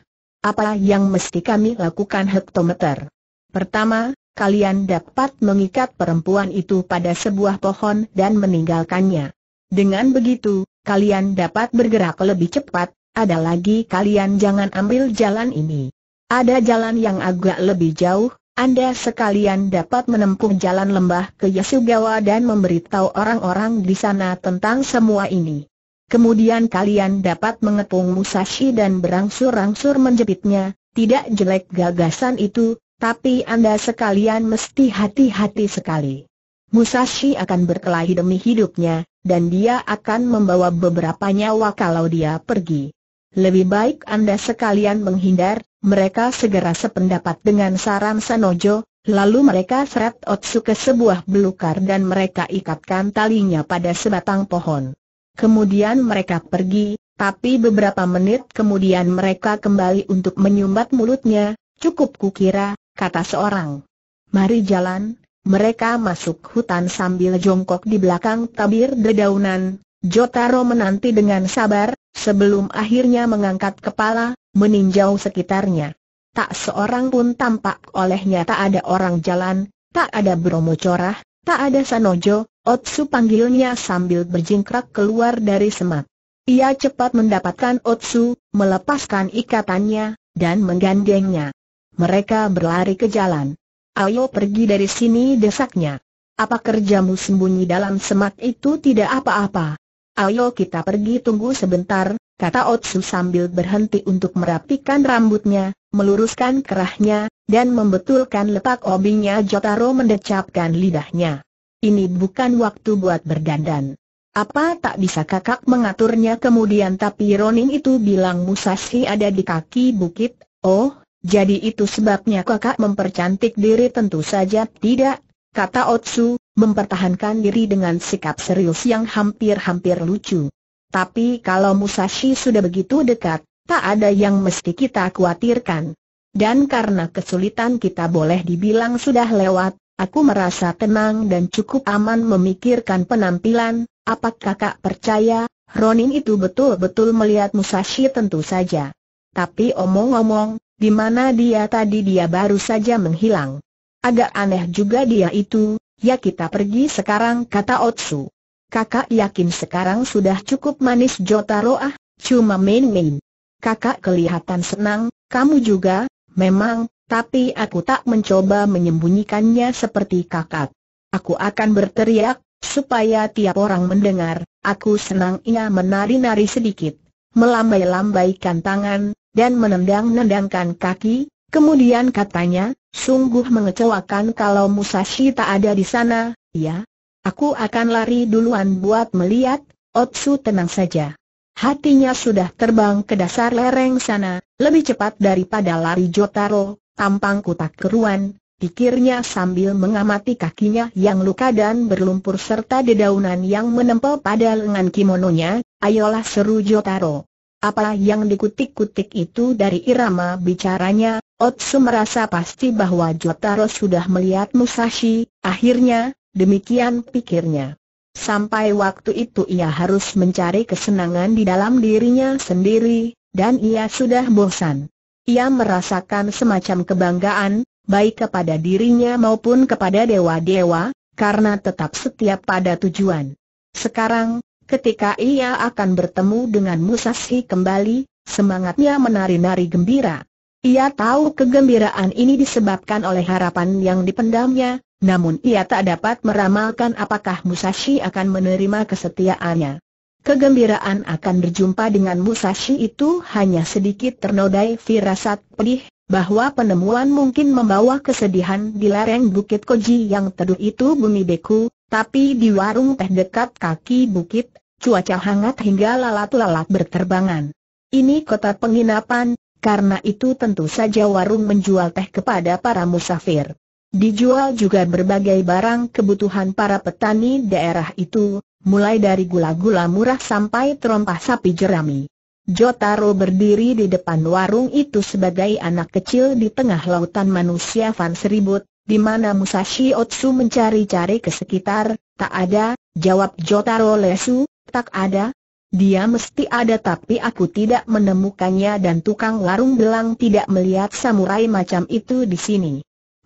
Speaker 1: Apa yang mesti kami lakukan hektometer? Pertama, kalian dapat mengikat perempuan itu pada sebuah pohon dan meninggalkannya. Dengan begitu, kalian dapat bergerak lebih cepat, ada lagi kalian jangan ambil jalan ini. Ada jalan yang agak lebih jauh, Anda sekalian dapat menempuh jalan lembah ke Yasugawa dan memberitahu orang-orang di sana tentang semua ini. Kemudian kalian dapat mengepung Musashi dan berangsur-angsur menjepitnya, tidak jelek gagasan itu, tapi Anda sekalian mesti hati-hati sekali. Musashi akan berkelahi demi hidupnya, dan dia akan membawa beberapa nyawa kalau dia pergi. Lebih baik Anda sekalian menghindar, mereka segera sependapat dengan saran Sanojo, lalu mereka seret Otsu ke sebuah belukar dan mereka ikatkan talinya pada sebatang pohon. Kemudian mereka pergi, tapi beberapa menit kemudian mereka kembali untuk menyumbat mulutnya, cukup kukira, kata seorang. Mari jalan, mereka masuk hutan sambil jongkok di belakang tabir dedaunan, Jotaro menanti dengan sabar, sebelum akhirnya mengangkat kepala, meninjau sekitarnya. Tak seorang pun tampak olehnya tak ada orang jalan, tak ada Bromo Corah, tak ada Sanojo, Otsu panggilnya sambil berjingkrak keluar dari semak. Ia cepat mendapatkan Otsu, melepaskan ikatannya, dan menggandengnya. Mereka berlari ke jalan. Ayo pergi dari sini desaknya. Apa kerjamu sembunyi dalam semak itu tidak apa-apa. Ayo kita pergi tunggu sebentar, kata Otsu sambil berhenti untuk merapikan rambutnya, meluruskan kerahnya, dan membetulkan letak obinya. Jotaro mendecapkan lidahnya. Ini bukan waktu buat berdandan. Apa tak bisa kakak mengaturnya kemudian tapi Ronin itu bilang Musashi ada di kaki bukit, oh, jadi itu sebabnya kakak mempercantik diri tentu saja tidak, kata Otsu, mempertahankan diri dengan sikap serius yang hampir-hampir lucu. Tapi kalau Musashi sudah begitu dekat, tak ada yang mesti kita khawatirkan. Dan karena kesulitan kita boleh dibilang sudah lewat, aku merasa tenang dan cukup aman memikirkan penampilan, Apakah kakak percaya, Ronin itu betul-betul melihat Musashi tentu saja. Tapi omong-omong, di mana dia tadi dia baru saja menghilang. Agak aneh juga dia itu, ya kita pergi sekarang kata Otsu. Kakak yakin sekarang sudah cukup manis Jotaro ah, cuma main-main. Kakak kelihatan senang, kamu juga, memang, tapi aku tak mencoba menyembunyikannya seperti kakak. Aku akan berteriak, supaya tiap orang mendengar, aku senang ia menari-nari sedikit, melambai-lambaikan tangan, dan menendang-nendangkan kaki, kemudian katanya, sungguh mengecewakan kalau Musashi tak ada di sana, ya. Aku akan lari duluan buat melihat, Otsu tenang saja. Hatinya sudah terbang ke dasar lereng sana, lebih cepat daripada lari Jotaro, tampang kutak keruan, pikirnya sambil mengamati kakinya yang luka dan berlumpur serta dedaunan yang menempel pada lengan kimononya, ayolah seru Jotaro. Apa yang dikutik-kutik itu dari irama bicaranya, Otsu merasa pasti bahwa Jotaro sudah melihat Musashi, akhirnya, demikian pikirnya. Sampai waktu itu ia harus mencari kesenangan di dalam dirinya sendiri, dan ia sudah bosan. Ia merasakan semacam kebanggaan, baik kepada dirinya maupun kepada dewa-dewa, karena tetap setiap pada tujuan. Sekarang, Ketika ia akan bertemu dengan Musashi kembali, semangatnya menari-nari gembira. Ia tahu kegembiraan ini disebabkan oleh harapan yang dipendamnya, namun ia tak dapat meramalkan apakah Musashi akan menerima kesetiaannya. Kegembiraan akan berjumpa dengan Musashi itu hanya sedikit ternodai firasat pedih, bahwa penemuan mungkin membawa kesedihan di lereng Bukit Koji yang teduh itu Bumi Beku, tapi di warung teh dekat kaki bukit cuaca hangat hingga lalat-lalat berterbangan. Ini kota penginapan, karena itu tentu saja warung menjual teh kepada para musafir. Dijual juga berbagai barang kebutuhan para petani daerah itu, mulai dari gula-gula murah sampai terompah sapi jerami. Jotaro berdiri di depan warung itu sebagai anak kecil di tengah lautan manusia Van Seribut, di mana Musashi Otsu mencari-cari ke sekitar, tak ada, jawab Jotaro lesu, Tak ada. Dia mesti ada tapi aku tidak menemukannya dan tukang warung belang tidak melihat samurai macam itu di sini.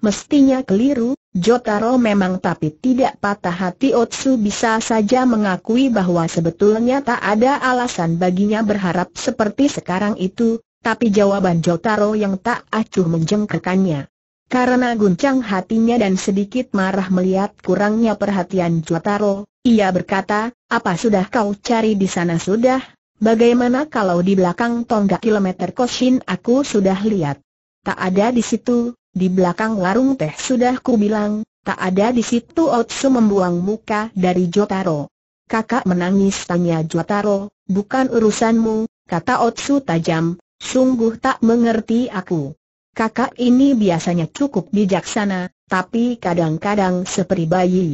Speaker 1: Mestinya keliru, Jotaro memang tapi tidak patah hati Otsu bisa saja mengakui bahwa sebetulnya tak ada alasan baginya berharap seperti sekarang itu, tapi jawaban Jotaro yang tak acuh menjengkelkannya. Karena guncang hatinya dan sedikit marah melihat kurangnya perhatian Jotaro, ia berkata, apa sudah kau cari di sana sudah? Bagaimana kalau di belakang tonggak kilometer Kosin aku sudah lihat? Tak ada di situ, di belakang warung teh sudah ku bilang, tak ada di situ Otsu membuang muka dari Jotaro. Kakak menangis tanya Jotaro, bukan urusanmu, kata Otsu tajam, sungguh tak mengerti aku. Kakak ini biasanya cukup bijaksana, tapi kadang-kadang seperti bayi.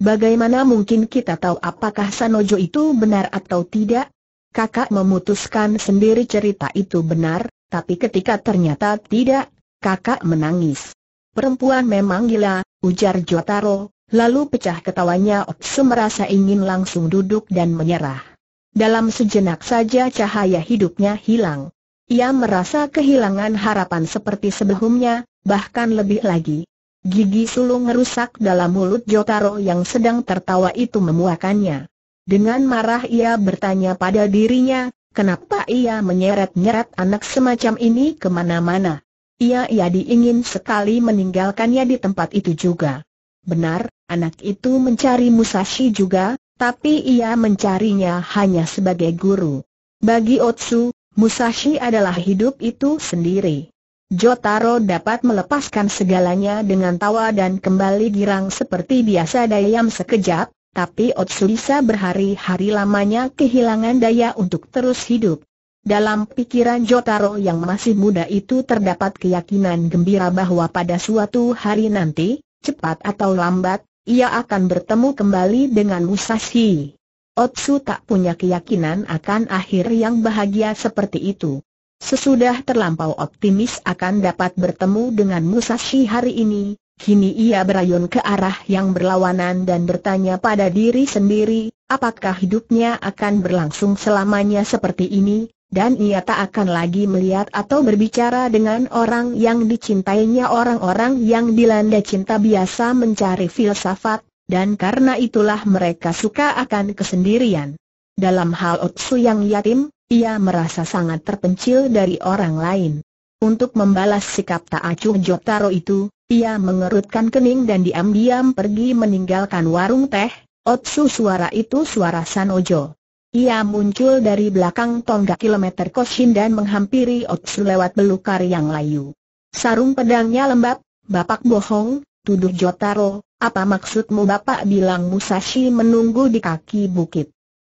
Speaker 1: Bagaimana mungkin kita tahu apakah Sanojo itu benar atau tidak? Kakak memutuskan sendiri cerita itu benar, tapi ketika ternyata tidak, kakak menangis. Perempuan memang gila, ujar Jotaro, lalu pecah ketawanya Otsu merasa ingin langsung duduk dan menyerah. Dalam sejenak saja cahaya hidupnya hilang. Ia merasa kehilangan harapan seperti sebelumnya, bahkan lebih lagi. Gigi sulung rusak dalam mulut Jotaro yang sedang tertawa itu memuakannya. Dengan marah ia bertanya pada dirinya, kenapa ia menyeret-nyeret anak semacam ini kemana-mana. Ia-ia diingin sekali meninggalkannya di tempat itu juga. Benar, anak itu mencari Musashi juga, tapi ia mencarinya hanya sebagai guru. Bagi Otsu, Musashi adalah hidup itu sendiri. Jotaro dapat melepaskan segalanya dengan tawa dan kembali girang seperti biasa dayam sekejap, tapi Otsulisa berhari-hari lamanya kehilangan daya untuk terus hidup. Dalam pikiran Jotaro yang masih muda itu terdapat keyakinan gembira bahwa pada suatu hari nanti, cepat atau lambat, ia akan bertemu kembali dengan Musashi. Otsu tak punya keyakinan akan akhir yang bahagia seperti itu. Sesudah terlampau optimis akan dapat bertemu dengan Musashi hari ini, kini ia berayun ke arah yang berlawanan dan bertanya pada diri sendiri, apakah hidupnya akan berlangsung selamanya seperti ini, dan ia tak akan lagi melihat atau berbicara dengan orang yang dicintainya orang-orang yang dilanda cinta biasa mencari filsafat, dan karena itulah mereka suka akan kesendirian. Dalam hal Otsu yang yatim, ia merasa sangat terpencil dari orang lain. Untuk membalas sikap Tak Acuh Jotaro itu, ia mengerutkan kening dan diam-diam pergi meninggalkan warung teh, otsu suara itu suara Sanojo. Ia muncul dari belakang tonggak kilometer Koshin dan menghampiri otsu lewat belukar yang layu. Sarung pedangnya lembab, bapak bohong, tuduh Jotaro, apa maksudmu bapak bilang Musashi menunggu di kaki bukit?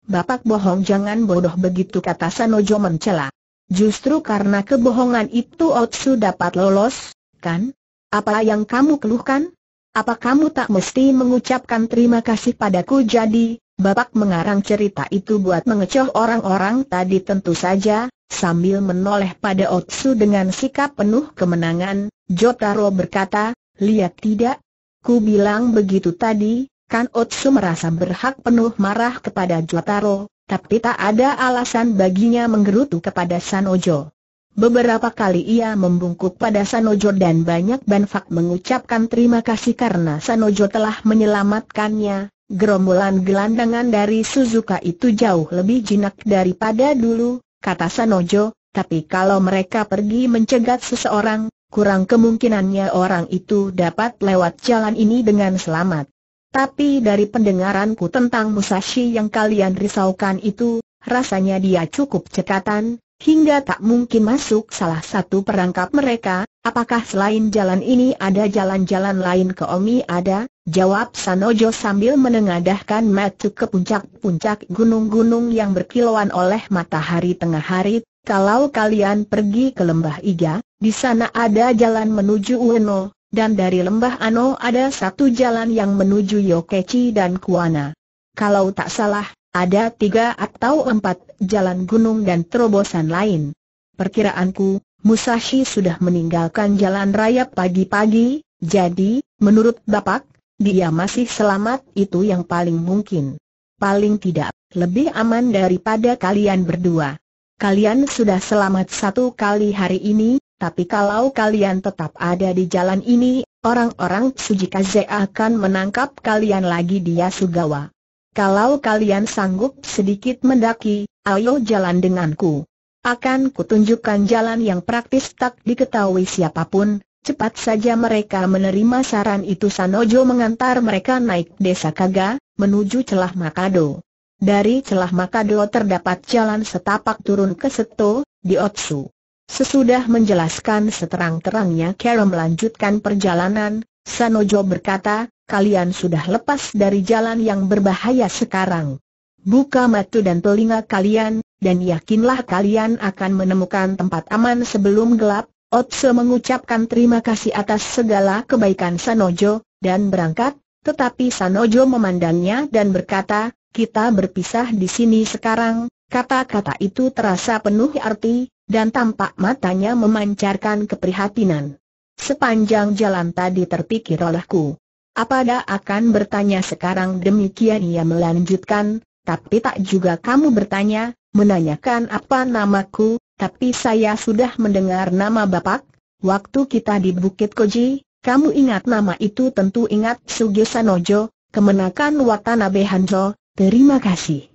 Speaker 1: Bapak bohong jangan bodoh begitu kata Sanojo mencela. Justru karena kebohongan itu Otsu dapat lolos, kan? Apa yang kamu keluhkan? Apa kamu tak mesti mengucapkan terima kasih padaku jadi, Bapak mengarang cerita itu buat mengecoh orang-orang tadi tentu saja, sambil menoleh pada Otsu dengan sikap penuh kemenangan, Jotaro berkata, lihat tidak? Ku bilang begitu tadi, Kan Otsu merasa berhak penuh marah kepada Jotaro, tapi tak ada alasan baginya menggerutu kepada Sanojo. Beberapa kali ia membungkuk pada Sanojo dan banyak Banfak mengucapkan terima kasih karena Sanojo telah menyelamatkannya. Gerombolan gelandangan dari Suzuka itu jauh lebih jinak daripada dulu, kata Sanojo, tapi kalau mereka pergi mencegat seseorang, kurang kemungkinannya orang itu dapat lewat jalan ini dengan selamat. Tapi dari pendengaranku tentang Musashi yang kalian risaukan itu, rasanya dia cukup cekatan, hingga tak mungkin masuk salah satu perangkap mereka, apakah selain jalan ini ada jalan-jalan lain ke Omi ada? Jawab Sanojo sambil menengadahkan mata ke puncak-puncak gunung-gunung yang berkilauan oleh matahari tengah hari, kalau kalian pergi ke lembah Iga, di sana ada jalan menuju Ueno, dan dari lembah Ano ada satu jalan yang menuju Yokechi dan Kuana. Kalau tak salah, ada tiga atau empat jalan gunung dan terobosan lain. Perkiraanku, Musashi sudah meninggalkan jalan raya pagi-pagi, jadi, menurut Bapak, dia masih selamat itu yang paling mungkin. Paling tidak, lebih aman daripada kalian berdua. Kalian sudah selamat satu kali hari ini, tapi kalau kalian tetap ada di jalan ini, orang-orang sujikaze akan menangkap kalian lagi di Yasugawa. Kalau kalian sanggup sedikit mendaki, ayo jalan denganku. Akan kutunjukkan jalan yang praktis tak diketahui siapapun, cepat saja mereka menerima saran itu Sanojo mengantar mereka naik desa Kaga, menuju celah Makado. Dari celah Makado terdapat jalan setapak turun ke Seto, di Otsu. Sesudah menjelaskan seterang-terangnya Carol melanjutkan perjalanan, Sanojo berkata, kalian sudah lepas dari jalan yang berbahaya sekarang. Buka mata dan telinga kalian, dan yakinlah kalian akan menemukan tempat aman sebelum gelap. Otse mengucapkan terima kasih atas segala kebaikan Sanojo, dan berangkat, tetapi Sanojo memandangnya dan berkata, kita berpisah di sini sekarang, kata-kata itu terasa penuh arti, dan tampak matanya memancarkan keprihatinan. Sepanjang jalan tadi terpikir olehku. Apa ada akan bertanya sekarang demikian ia melanjutkan, tapi tak juga kamu bertanya, menanyakan apa namaku, tapi saya sudah mendengar nama Bapak, waktu kita di Bukit Koji, kamu ingat nama itu tentu ingat Sugisanojo, kemenakan Watanabe Hanzo, terima kasih.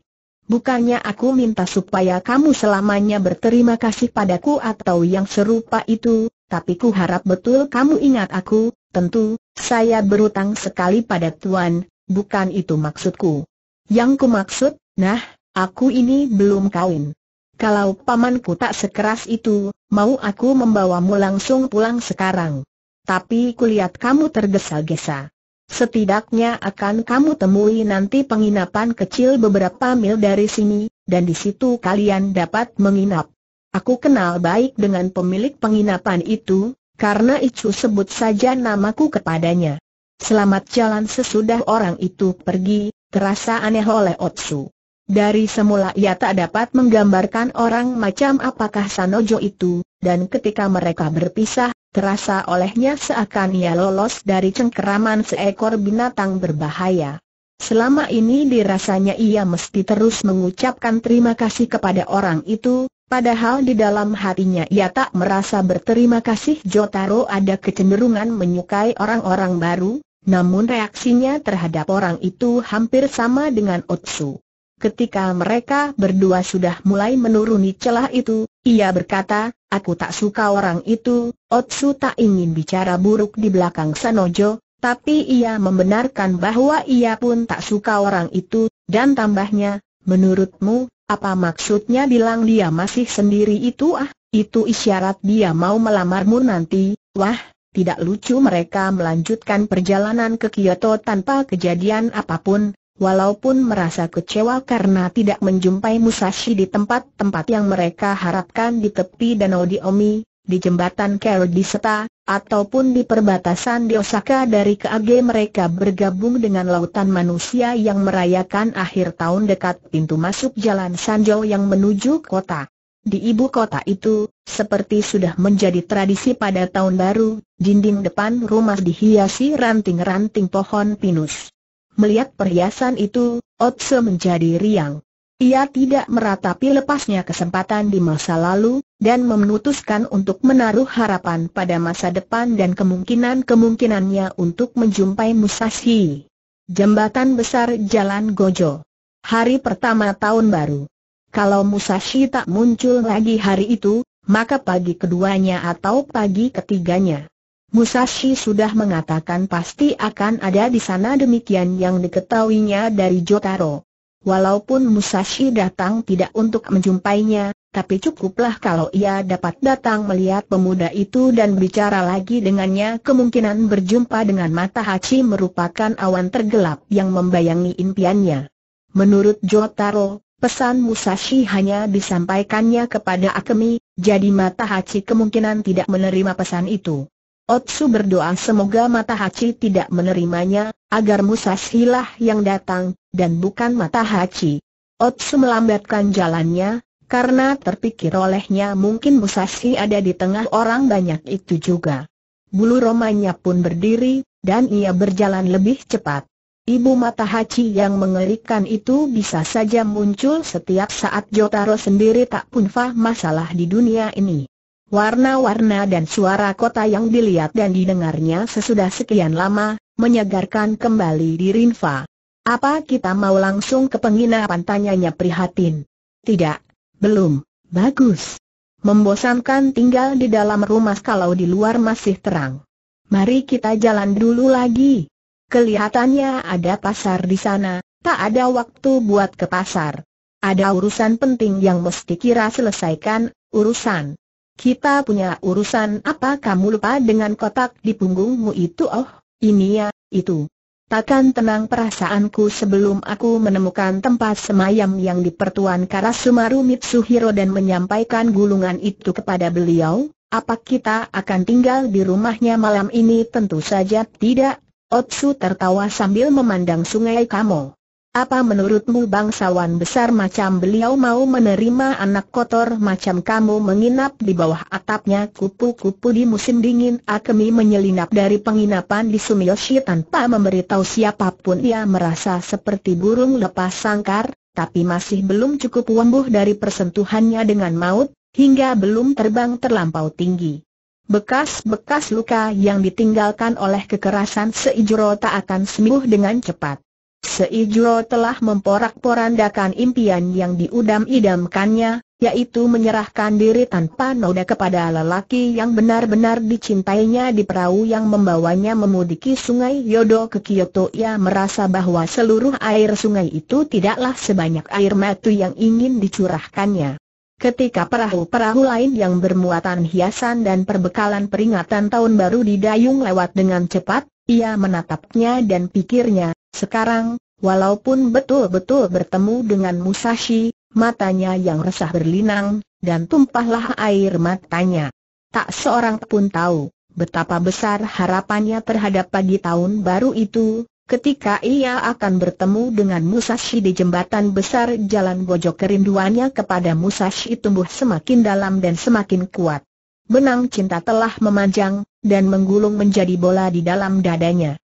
Speaker 1: Bukannya aku minta supaya kamu selamanya berterima kasih padaku atau yang serupa itu, tapi ku harap betul kamu ingat aku, tentu, saya berutang sekali pada Tuan, bukan itu maksudku. Yang ku maksud, nah, aku ini belum kawin. Kalau pamanku tak sekeras itu, mau aku membawamu langsung pulang sekarang. Tapi kulihat kamu tergesa-gesa. Setidaknya akan kamu temui nanti penginapan kecil beberapa mil dari sini, dan di situ kalian dapat menginap. Aku kenal baik dengan pemilik penginapan itu, karena itu sebut saja namaku kepadanya. Selamat jalan sesudah orang itu pergi, terasa aneh oleh Otsu. Dari semula ia tak dapat menggambarkan orang macam apakah Sanojo itu, dan ketika mereka berpisah, Terasa olehnya seakan ia lolos dari cengkeraman seekor binatang berbahaya. Selama ini dirasanya ia mesti terus mengucapkan terima kasih kepada orang itu, padahal di dalam hatinya ia tak merasa berterima kasih Jotaro ada kecenderungan menyukai orang-orang baru, namun reaksinya terhadap orang itu hampir sama dengan Otsu. Ketika mereka berdua sudah mulai menuruni celah itu, ia berkata, aku tak suka orang itu, Otsu tak ingin bicara buruk di belakang Sanojo, tapi ia membenarkan bahwa ia pun tak suka orang itu, dan tambahnya, menurutmu, apa maksudnya bilang dia masih sendiri itu ah, itu isyarat dia mau melamarmu nanti, wah, tidak lucu mereka melanjutkan perjalanan ke Kyoto tanpa kejadian apapun, Walaupun merasa kecewa karena tidak menjumpai Musashi di tempat-tempat yang mereka harapkan di tepi Danau Diomi, di jembatan Kerodiseta, ataupun di perbatasan di Osaka dari keage mereka bergabung dengan lautan manusia yang merayakan akhir tahun dekat pintu masuk jalan Sanjo yang menuju kota. Di ibu kota itu, seperti sudah menjadi tradisi pada tahun baru, dinding depan rumah dihiasi ranting-ranting pohon pinus. Melihat perhiasan itu, Otse menjadi riang. Ia tidak meratapi lepasnya kesempatan di masa lalu, dan memutuskan untuk menaruh harapan pada masa depan dan kemungkinan-kemungkinannya untuk menjumpai Musashi. Jembatan Besar Jalan Gojo Hari pertama tahun baru Kalau Musashi tak muncul lagi hari itu, maka pagi keduanya atau pagi ketiganya Musashi sudah mengatakan pasti akan ada di sana demikian yang diketahuinya dari Jotaro. Walaupun Musashi datang tidak untuk menjumpainya, tapi cukuplah kalau ia dapat datang melihat pemuda itu dan bicara lagi dengannya kemungkinan berjumpa dengan Mata Hachi merupakan awan tergelap yang membayangi impiannya. Menurut Jotaro, pesan Musashi hanya disampaikannya kepada Akemi, jadi Mata Hachi kemungkinan tidak menerima pesan itu. Otsu berdoa semoga Matahachi tidak menerimanya, agar Musashilah yang datang, dan bukan Matahachi. Otsu melambatkan jalannya, karena terpikir olehnya mungkin Musashi ada di tengah orang banyak itu juga. Bulu romanya pun berdiri, dan ia berjalan lebih cepat. Ibu Matahachi yang mengerikan itu bisa saja muncul setiap saat Jotaro sendiri tak punfah masalah di dunia ini. Warna-warna dan suara kota yang dilihat dan didengarnya sesudah sekian lama, menyegarkan kembali di Rinfa. Apa kita mau langsung ke penginapan tanyanya prihatin? Tidak, belum, bagus. Membosankan tinggal di dalam rumah kalau di luar masih terang. Mari kita jalan dulu lagi. Kelihatannya ada pasar di sana, tak ada waktu buat ke pasar. Ada urusan penting yang mesti kira selesaikan, urusan kita punya urusan apa kamu lupa dengan kotak di punggungmu itu oh, ini ya, itu. Takkan tenang perasaanku sebelum aku menemukan tempat semayam yang dipertuan Karasumaru Mitsuhiro dan menyampaikan gulungan itu kepada beliau, apa kita akan tinggal di rumahnya malam ini tentu saja tidak. Otsu tertawa sambil memandang sungai Kamo. Apa menurutmu bangsawan besar macam beliau mau menerima anak kotor macam kamu menginap di bawah atapnya kupu-kupu di musim dingin? Akemi menyelinap dari penginapan di Sumiyoshi tanpa memberitahu siapapun ia merasa seperti burung lepas sangkar, tapi masih belum cukup wembuh dari persentuhannya dengan maut, hingga belum terbang terlampau tinggi. Bekas-bekas luka yang ditinggalkan oleh kekerasan Seijuro tak akan sembuh dengan cepat. Seijo telah memporak-porandakan impian yang diudam-idamkannya, yaitu menyerahkan diri tanpa noda kepada lelaki yang benar-benar dicintainya di perahu yang membawanya memudiki sungai Yodo ke Kyoto. Ia merasa bahwa seluruh air sungai itu tidaklah sebanyak air matu yang ingin dicurahkannya. Ketika perahu-perahu lain yang bermuatan hiasan dan perbekalan peringatan tahun baru didayung lewat dengan cepat, ia menatapnya dan pikirnya, sekarang, walaupun betul-betul bertemu dengan Musashi, matanya yang resah berlinang, dan tumpahlah air matanya. Tak seorang pun tahu betapa besar harapannya terhadap pagi tahun baru itu, ketika ia akan bertemu dengan Musashi di jembatan besar Jalan Gojo kerinduannya kepada Musashi tumbuh semakin dalam dan semakin kuat. Benang cinta telah memanjang, dan menggulung menjadi bola di dalam dadanya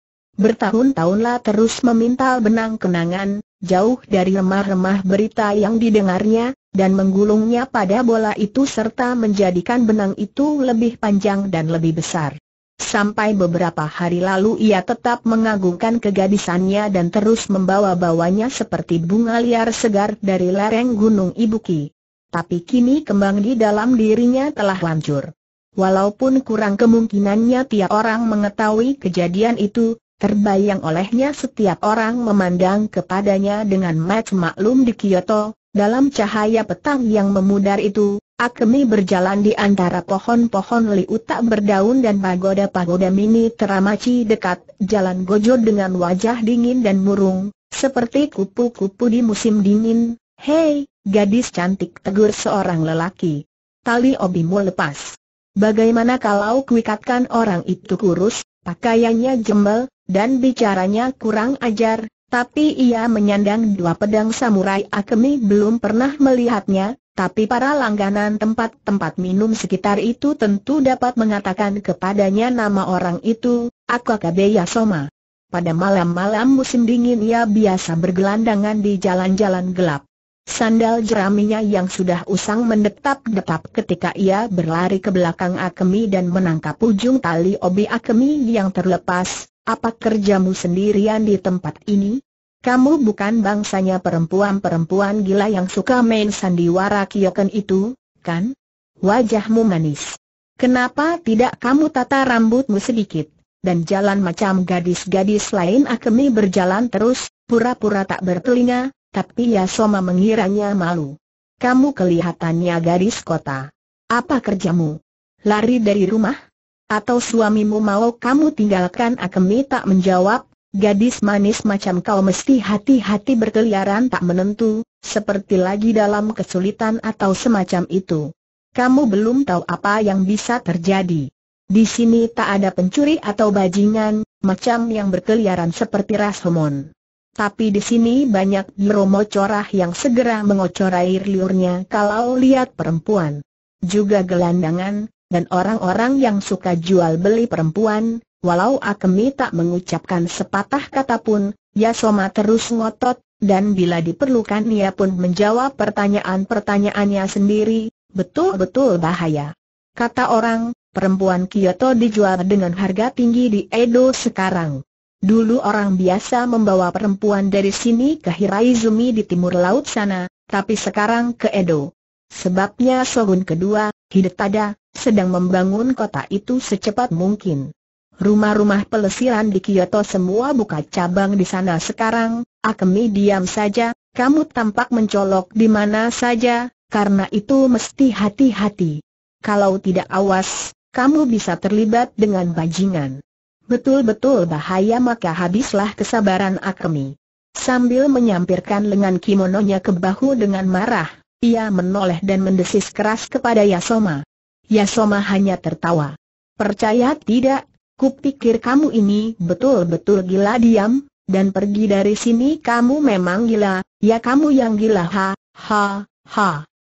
Speaker 1: bertahun-tahunlah terus memintal benang kenangan, jauh dari remah-remah berita yang didengarnya, dan menggulungnya pada bola itu serta menjadikan benang itu lebih panjang dan lebih besar. Sampai beberapa hari lalu ia tetap mengagungkan kegadisannya dan terus membawa-bawanya seperti bunga liar segar dari lereng gunung Ibuki. Tapi kini kembang di dalam dirinya telah hancur. Walaupun kurang kemungkinannya tiap orang mengetahui kejadian itu, Terbayang olehnya setiap orang memandang kepadanya dengan mat maklum di Kyoto, dalam cahaya petang yang memudar itu, Akemi berjalan di antara pohon-pohon liu tak berdaun dan pagoda-pagoda mini teramaci dekat jalan Gojo dengan wajah dingin dan murung, seperti kupu-kupu di musim dingin. Hei, gadis cantik tegur seorang lelaki. Tali obimu lepas. Bagaimana kalau kuikatkan orang itu kurus, pakaiannya jembel, dan bicaranya kurang ajar, tapi ia menyandang dua pedang samurai Akemi belum pernah melihatnya, tapi para langganan tempat-tempat minum sekitar itu tentu dapat mengatakan kepadanya nama orang itu, Akakabe Yasoma. Pada malam-malam musim dingin ia biasa bergelandangan di jalan-jalan gelap. Sandal jeraminya yang sudah usang mendetap-detap ketika ia berlari ke belakang Akemi dan menangkap ujung tali obi Akemi yang terlepas, apa kerjamu sendirian di tempat ini? Kamu bukan bangsanya perempuan-perempuan gila yang suka main sandiwara kioken itu, kan? Wajahmu manis. Kenapa tidak kamu tata rambutmu sedikit, dan jalan macam gadis-gadis lain Akemi berjalan terus, pura-pura tak bertelinga, tapi Yasoma mengiranya malu. Kamu kelihatannya gadis kota. Apa kerjamu? Lari dari rumah? Atau suamimu mau kamu tinggalkan Akemi tak menjawab, gadis manis macam kau mesti hati-hati berkeliaran tak menentu, seperti lagi dalam kesulitan atau semacam itu. Kamu belum tahu apa yang bisa terjadi. Di sini tak ada pencuri atau bajingan, macam yang berkeliaran seperti Rasomon. Tapi di sini banyak Romo Corah yang segera mengocor air liurnya kalau lihat perempuan. Juga gelandangan, dan orang-orang yang suka jual beli perempuan, walau Akemi tak mengucapkan sepatah kata pun, Yasoma terus ngotot, dan bila diperlukan ia pun menjawab pertanyaan-pertanyaannya sendiri, betul-betul bahaya. Kata orang, perempuan Kyoto dijual dengan harga tinggi di Edo sekarang. Dulu orang biasa membawa perempuan dari sini ke Hiraizumi di timur laut sana, tapi sekarang ke Edo. Sebabnya Shogun kedua, Hidetada, sedang membangun kota itu secepat mungkin. Rumah-rumah pelesiran di Kyoto semua buka cabang di sana sekarang, Akemi diam saja, kamu tampak mencolok di mana saja, karena itu mesti hati-hati. Kalau tidak awas, kamu bisa terlibat dengan bajingan. Betul-betul bahaya maka habislah kesabaran Akemi. Sambil menyampirkan lengan kimononya ke bahu dengan marah, ia menoleh dan mendesis keras kepada Yasoma. Yasoma hanya tertawa. Percaya tidak, kupikir kamu ini betul-betul gila diam, dan pergi dari sini kamu memang gila, ya kamu yang gila ha, ha, ha.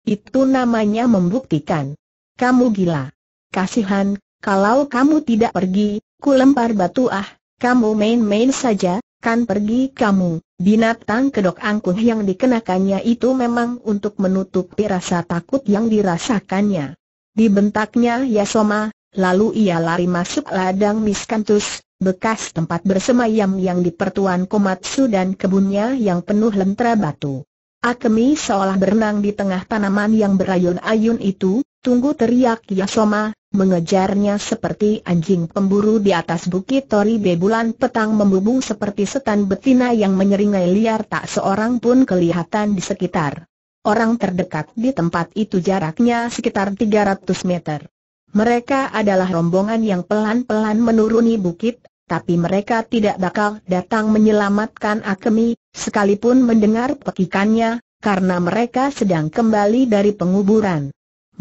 Speaker 1: Itu namanya membuktikan. Kamu gila. Kasihan, kalau kamu tidak pergi, ku lempar batu ah, kamu main-main saja, Kan pergi kamu, binatang kedok angkuh yang dikenakannya itu memang untuk menutupi rasa takut yang dirasakannya. Dibentaknya Yasoma, lalu ia lari masuk ladang miskantus, bekas tempat bersemayam yang dipertuan Komatsu dan kebunnya yang penuh lentera batu. Akemi seolah berenang di tengah tanaman yang berayun-ayun itu, tunggu teriak Yasoma, Mengejarnya seperti anjing pemburu di atas bukit Tori bulan petang membubung seperti setan betina yang menyeringai liar tak seorang pun kelihatan di sekitar. Orang terdekat di tempat itu jaraknya sekitar 300 meter. Mereka adalah rombongan yang pelan-pelan menuruni bukit, tapi mereka tidak bakal datang menyelamatkan Akemi, sekalipun mendengar pekikannya, karena mereka sedang kembali dari penguburan.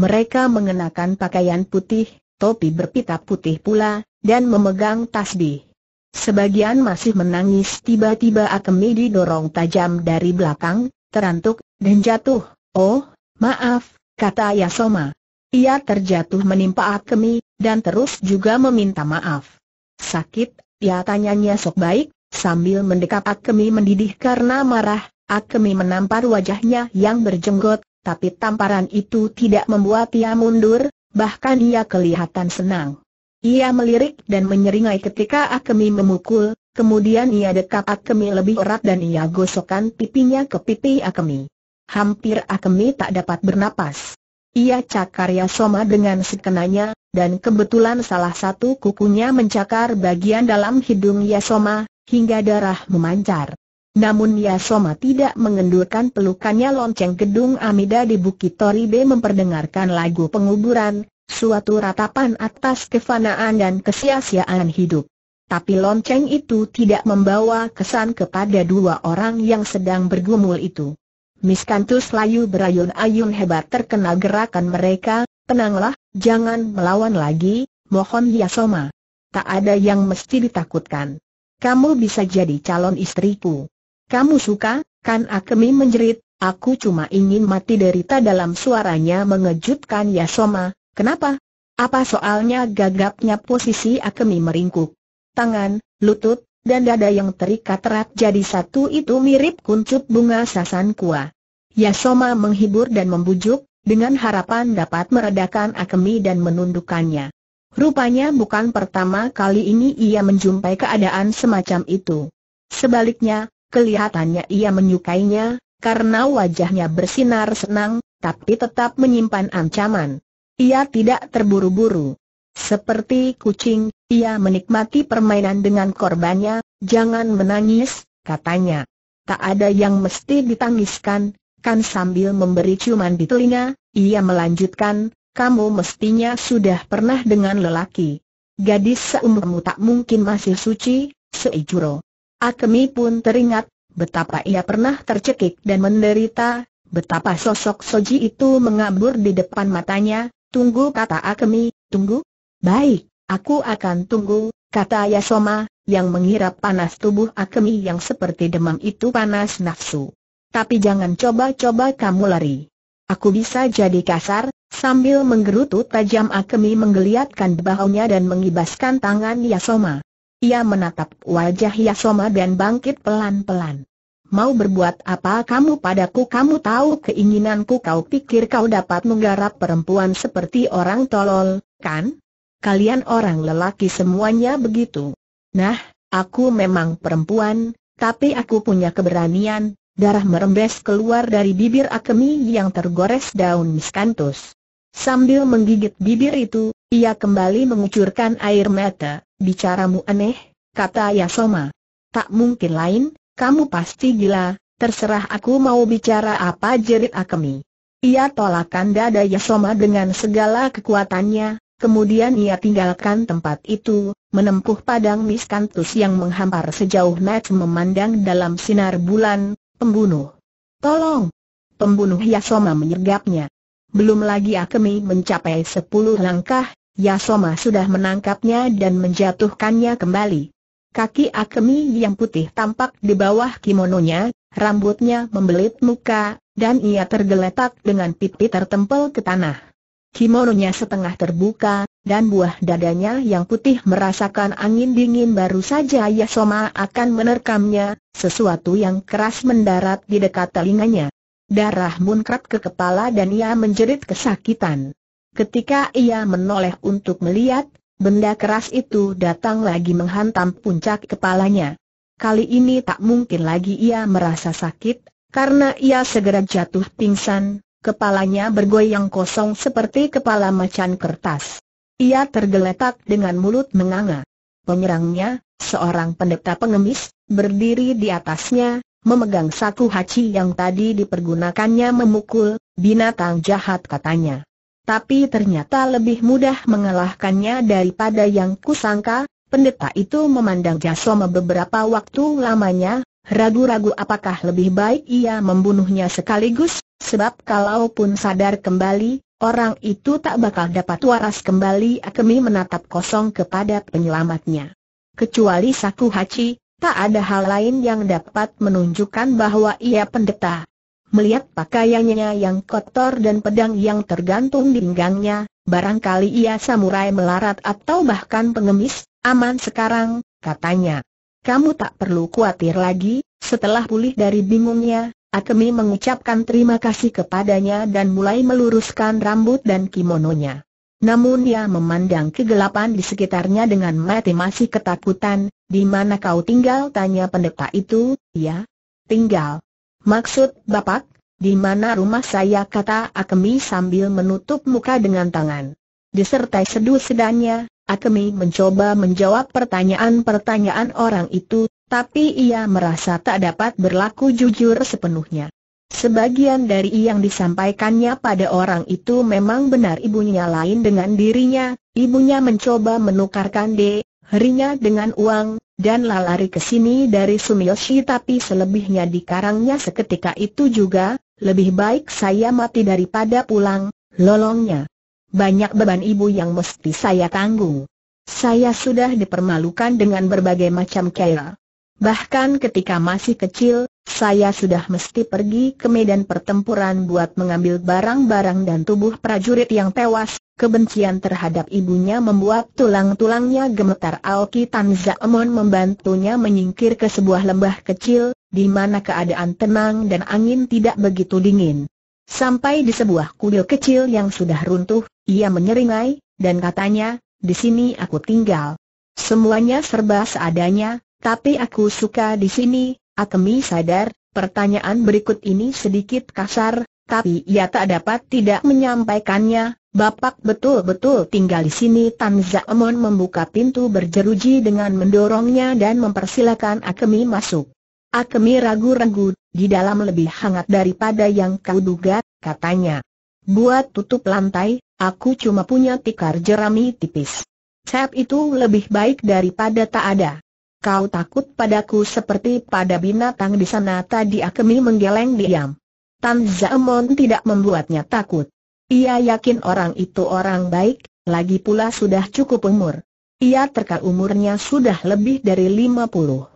Speaker 1: Mereka mengenakan pakaian putih, topi berpita putih pula, dan memegang tasbih. Sebagian masih menangis tiba-tiba Akemi didorong tajam dari belakang, terantuk, dan jatuh. Oh, maaf, kata Yasoma. Ia terjatuh menimpa Akemi, dan terus juga meminta maaf. Sakit, ia tanyanya sok baik, sambil mendekap Akemi mendidih karena marah, Akemi menampar wajahnya yang berjenggot, tapi tamparan itu tidak membuat ia mundur, bahkan ia kelihatan senang. Ia melirik dan menyeringai ketika Akemi memukul, kemudian ia dekat Akemi lebih erat dan ia gosokkan pipinya ke pipi Akemi. Hampir Akemi tak dapat bernapas. Ia cakar Yasoma dengan sekenanya, dan kebetulan salah satu kukunya mencakar bagian dalam hidung Yasoma, hingga darah memancar. Namun Yasoma tidak mengendurkan pelukannya lonceng gedung Amida di Bukit Toribe memperdengarkan lagu penguburan, suatu ratapan atas kefanaan dan kesia-siaan hidup. Tapi lonceng itu tidak membawa kesan kepada dua orang yang sedang bergumul itu. Miskantus layu berayun-ayun hebat terkena gerakan mereka, tenanglah, jangan melawan lagi, mohon Yasoma. Tak ada yang mesti ditakutkan. Kamu bisa jadi calon istriku. Kamu suka, kan Akemi menjerit, aku cuma ingin mati derita dalam suaranya mengejutkan Yasoma, kenapa? Apa soalnya gagapnya posisi Akemi meringkuk? Tangan, lutut, dan dada yang terikat erat jadi satu itu mirip kuncup bunga sasan kuah. Yasoma menghibur dan membujuk, dengan harapan dapat meredakan Akemi dan menundukkannya. Rupanya bukan pertama kali ini ia menjumpai keadaan semacam itu. Sebaliknya, kelihatannya ia menyukainya, karena wajahnya bersinar senang, tapi tetap menyimpan ancaman. Ia tidak terburu-buru. Seperti kucing, ia menikmati permainan dengan korbannya, jangan menangis, katanya. Tak ada yang mesti ditangiskan, kan sambil memberi ciuman di telinga, ia melanjutkan, kamu mestinya sudah pernah dengan lelaki. Gadis seumurmu tak mungkin masih suci, Seijuro. Akemi pun teringat, betapa ia pernah tercekik dan menderita, betapa sosok Soji itu mengabur di depan matanya, tunggu kata Akemi, tunggu. Baik, aku akan tunggu, kata Yasoma, yang mengira panas tubuh Akemi yang seperti demam itu panas nafsu. Tapi jangan coba-coba kamu lari. Aku bisa jadi kasar, sambil menggerutu tajam Akemi menggeliatkan bahunya dan mengibaskan tangan Yasoma. Ia menatap wajah Yasoma dan bangkit pelan-pelan. Mau berbuat apa kamu padaku kamu tahu keinginanku kau pikir kau dapat menggarap perempuan seperti orang tolol, kan? Kalian orang lelaki semuanya begitu. Nah, aku memang perempuan, tapi aku punya keberanian, darah merembes keluar dari bibir Akemi yang tergores daun miskantus. Sambil menggigit bibir itu, ia kembali mengucurkan air mata bicaramu aneh, kata Yasoma. Tak mungkin lain, kamu pasti gila, terserah aku mau bicara apa jerit Akemi. Ia tolakkan dada Yasoma dengan segala kekuatannya, kemudian ia tinggalkan tempat itu, menempuh padang miskantus yang menghampar sejauh net memandang dalam sinar bulan, pembunuh. Tolong! Pembunuh Yasoma menyergapnya. Belum lagi Akemi mencapai sepuluh langkah, Yasoma sudah menangkapnya dan menjatuhkannya kembali. Kaki Akemi yang putih tampak di bawah kimononya, rambutnya membelit muka, dan ia tergeletak dengan pipi tertempel ke tanah. Kimononya setengah terbuka, dan buah dadanya yang putih merasakan angin dingin baru saja Yasoma akan menerkamnya, sesuatu yang keras mendarat di dekat telinganya. Darah muncrat ke kepala dan ia menjerit kesakitan. Ketika ia menoleh untuk melihat, benda keras itu datang lagi menghantam puncak kepalanya. Kali ini tak mungkin lagi ia merasa sakit, karena ia segera jatuh pingsan, kepalanya bergoyang kosong seperti kepala macan kertas. Ia tergeletak dengan mulut menganga. Penyerangnya, seorang pendeta pengemis, berdiri di atasnya, memegang saku haji yang tadi dipergunakannya memukul, binatang jahat katanya tapi ternyata lebih mudah mengalahkannya daripada yang kusangka, pendeta itu memandang Jasoma beberapa waktu lamanya, ragu-ragu apakah lebih baik ia membunuhnya sekaligus, sebab kalaupun sadar kembali, orang itu tak bakal dapat waras kembali Akemi menatap kosong kepada penyelamatnya. Kecuali Saku Hachi, tak ada hal lain yang dapat menunjukkan bahwa ia pendeta. Melihat pakaiannya yang kotor dan pedang yang tergantung di pinggangnya, barangkali ia samurai melarat atau bahkan pengemis, aman sekarang, katanya. Kamu tak perlu khawatir lagi, setelah pulih dari bingungnya, Akemi mengucapkan terima kasih kepadanya dan mulai meluruskan rambut dan kimononya. Namun ia memandang kegelapan di sekitarnya dengan mati masih ketakutan, di mana kau tinggal tanya pendeta itu, ya? Tinggal. Maksud Bapak, di mana rumah saya kata Akemi sambil menutup muka dengan tangan. Disertai seduh sedannya, Akemi mencoba menjawab pertanyaan-pertanyaan orang itu, tapi ia merasa tak dapat berlaku jujur sepenuhnya. Sebagian dari yang disampaikannya pada orang itu memang benar ibunya lain dengan dirinya, ibunya mencoba menukarkan D, herinya dengan uang, dan lalari ke sini dari Sumiyoshi tapi selebihnya di karangnya seketika itu juga, lebih baik saya mati daripada pulang, lolongnya. Banyak beban ibu yang mesti saya tanggung. Saya sudah dipermalukan dengan berbagai macam cara. Bahkan ketika masih kecil, saya sudah mesti pergi ke medan pertempuran buat mengambil barang-barang dan tubuh prajurit yang tewas, Kebencian terhadap ibunya membuat tulang-tulangnya gemetar Alki Tanza emon membantunya menyingkir ke sebuah lembah kecil, di mana keadaan tenang dan angin tidak begitu dingin. Sampai di sebuah kuil kecil yang sudah runtuh, ia menyeringai, dan katanya, di sini aku tinggal. Semuanya serba seadanya, tapi aku suka di sini, Akemi sadar, pertanyaan berikut ini sedikit kasar, tapi ia tak dapat tidak menyampaikannya, Bapak betul-betul tinggal di sini Tan Zaemon membuka pintu berjeruji dengan mendorongnya dan mempersilakan Akemi masuk. Akemi ragu-ragu, di dalam lebih hangat daripada yang kau duga, katanya. Buat tutup lantai, aku cuma punya tikar jerami tipis. Cap itu lebih baik daripada tak ada. Kau takut padaku seperti pada binatang di sana tadi Akemi menggeleng diam. Tan Zaemon tidak membuatnya takut. Ia yakin orang itu orang baik, lagi pula sudah cukup umur. Ia terka umurnya sudah lebih dari lima puluh.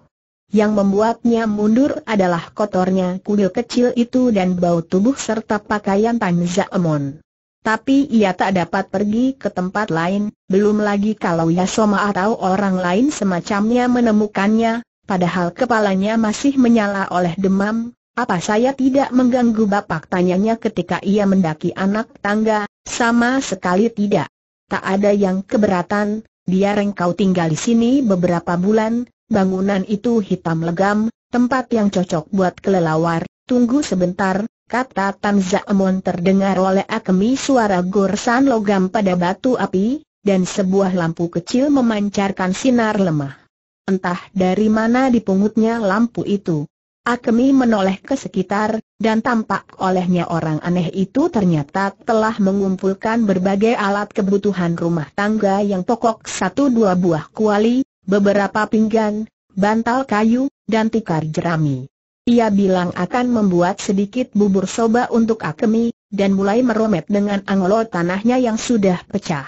Speaker 1: Yang membuatnya mundur adalah kotornya kuil kecil itu dan bau tubuh serta pakaian Tan Zaemon. Tapi ia tak dapat pergi ke tempat lain, belum lagi kalau Yasoma atau orang lain semacamnya menemukannya, padahal kepalanya masih menyala oleh demam, apa saya tidak mengganggu bapak tanyanya ketika ia mendaki anak tangga, sama sekali tidak. Tak ada yang keberatan, biar engkau tinggal di sini beberapa bulan, bangunan itu hitam legam, tempat yang cocok buat kelelawar, tunggu sebentar, kata Tan Zaemon terdengar oleh Akemi suara gorsan logam pada batu api, dan sebuah lampu kecil memancarkan sinar lemah. Entah dari mana dipungutnya lampu itu. Akemi menoleh ke sekitar, dan tampak olehnya orang aneh itu ternyata telah mengumpulkan berbagai alat kebutuhan rumah tangga yang pokok satu dua buah kuali, beberapa pinggan, bantal kayu, dan tikar jerami. Ia bilang akan membuat sedikit bubur soba untuk Akemi, dan mulai meromet dengan anglo tanahnya yang sudah pecah.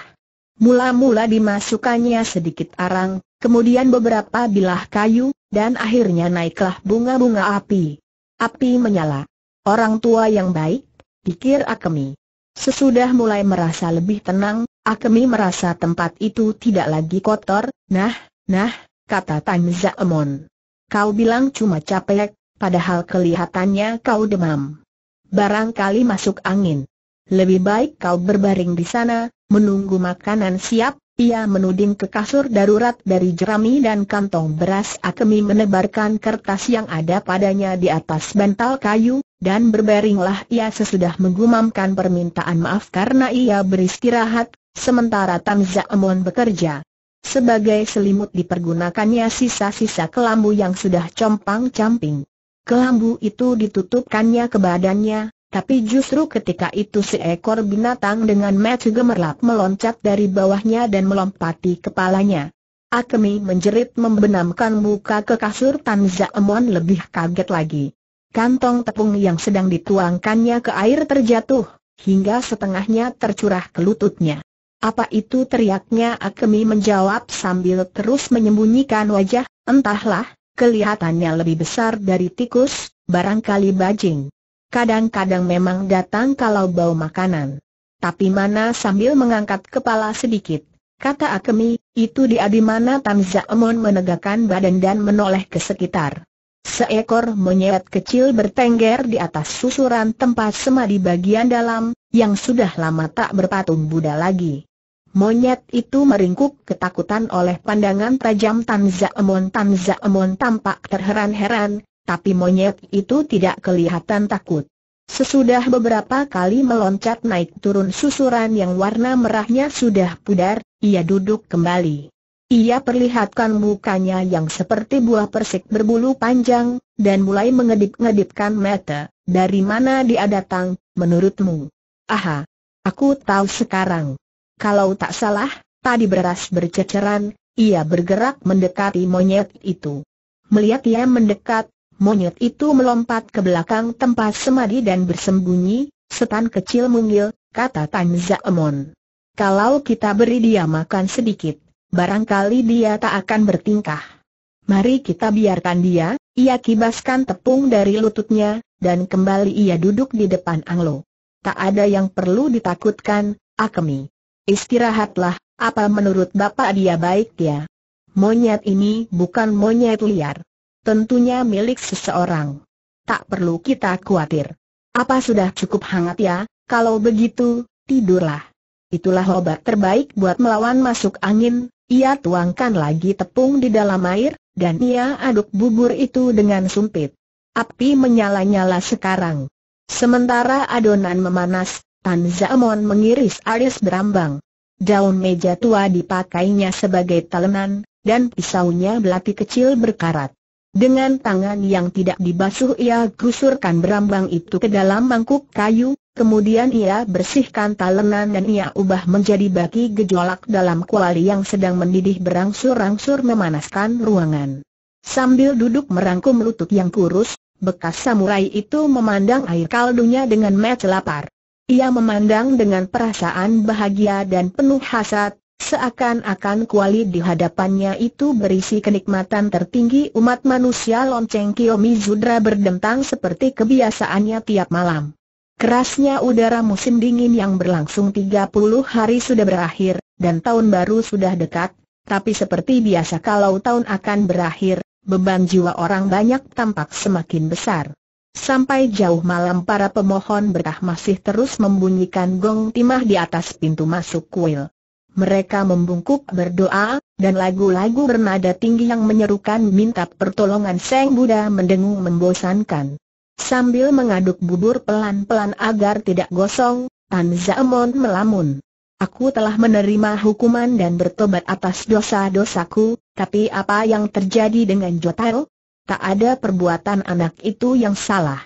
Speaker 1: Mula-mula dimasukkannya sedikit arang, kemudian beberapa bilah kayu, dan akhirnya naiklah bunga-bunga api. Api menyala. Orang tua yang baik, pikir Akemi. Sesudah mulai merasa lebih tenang, Akemi merasa tempat itu tidak lagi kotor, nah, nah, kata Tan Zaemon. Kau bilang cuma capek, padahal kelihatannya kau demam. Barangkali masuk angin. Lebih baik kau berbaring di sana, menunggu makanan siap, ia menuding ke kasur darurat dari jerami dan kantong beras Akemi menebarkan kertas yang ada padanya di atas bantal kayu, dan berbaringlah ia sesudah menggumamkan permintaan maaf karena ia beristirahat, sementara Tan Zaemon bekerja. Sebagai selimut dipergunakannya sisa-sisa kelambu yang sudah compang-camping. Kelambu itu ditutupkannya ke badannya, tapi justru ketika itu seekor binatang dengan mata gemerlap meloncat dari bawahnya dan melompati kepalanya. Akemi menjerit membenamkan muka ke kasur Tan Zaemon lebih kaget lagi. Kantong tepung yang sedang dituangkannya ke air terjatuh, hingga setengahnya tercurah ke lututnya. Apa itu teriaknya Akemi menjawab sambil terus menyembunyikan wajah, entahlah, kelihatannya lebih besar dari tikus, barangkali bajing kadang-kadang memang datang kalau bau makanan. Tapi mana sambil mengangkat kepala sedikit, kata Akemi, itu dia di mana menegakkan badan dan menoleh ke sekitar. Seekor monyet kecil bertengger di atas susuran tempat semadi bagian dalam, yang sudah lama tak berpatung Buddha lagi. Monyet itu meringkuk ketakutan oleh pandangan tajam Tanzaemon. Tanzaemon tampak terheran-heran, tapi monyet itu tidak kelihatan takut. Sesudah beberapa kali meloncat naik turun susuran yang warna merahnya sudah pudar, ia duduk kembali. Ia perlihatkan mukanya yang seperti buah persik berbulu panjang, dan mulai mengedip-ngedipkan mata, dari mana dia datang, menurutmu? Aha, aku tahu sekarang. Kalau tak salah, tadi beras berceceran, ia bergerak mendekati monyet itu. Melihat ia mendekat, Monyet itu melompat ke belakang tempat semadi dan bersembunyi, setan kecil mungil, kata Tan Zaemon. Kalau kita beri dia makan sedikit, barangkali dia tak akan bertingkah. Mari kita biarkan dia, ia kibaskan tepung dari lututnya, dan kembali ia duduk di depan Anglo. Tak ada yang perlu ditakutkan, Akemi. Istirahatlah, apa menurut bapak dia baik ya? Monyet ini bukan monyet liar tentunya milik seseorang. Tak perlu kita khawatir. Apa sudah cukup hangat ya? Kalau begitu, tidurlah. Itulah obat terbaik buat melawan masuk angin. Ia tuangkan lagi tepung di dalam air, dan ia aduk bubur itu dengan sumpit. Api menyala-nyala sekarang. Sementara adonan memanas, Tan Zamon mengiris alis berambang. Daun meja tua dipakainya sebagai talenan, dan pisaunya belati kecil berkarat. Dengan tangan yang tidak dibasuh ia gusurkan berambang itu ke dalam mangkuk kayu, kemudian ia bersihkan talenan dan ia ubah menjadi baki gejolak dalam kuali yang sedang mendidih berangsur-angsur memanaskan ruangan. Sambil duduk merangkum lutut yang kurus, bekas samurai itu memandang air kaldunya dengan mata lapar. Ia memandang dengan perasaan bahagia dan penuh hasad, Seakan-akan kuali di hadapannya itu berisi kenikmatan tertinggi umat manusia lonceng Kiyomi Zudra berdentang seperti kebiasaannya tiap malam. Kerasnya udara musim dingin yang berlangsung 30 hari sudah berakhir, dan tahun baru sudah dekat, tapi seperti biasa kalau tahun akan berakhir, beban jiwa orang banyak tampak semakin besar. Sampai jauh malam para pemohon berkah masih terus membunyikan gong timah di atas pintu masuk kuil. Mereka membungkuk berdoa, dan lagu-lagu bernada tinggi yang menyerukan minta pertolongan Seng Buddha mendengung membosankan. Sambil mengaduk bubur pelan-pelan agar tidak gosong, Tan Zamon melamun. Aku telah menerima hukuman dan bertobat atas dosa-dosaku, tapi apa yang terjadi dengan Jotaro? Tak ada perbuatan anak itu yang salah.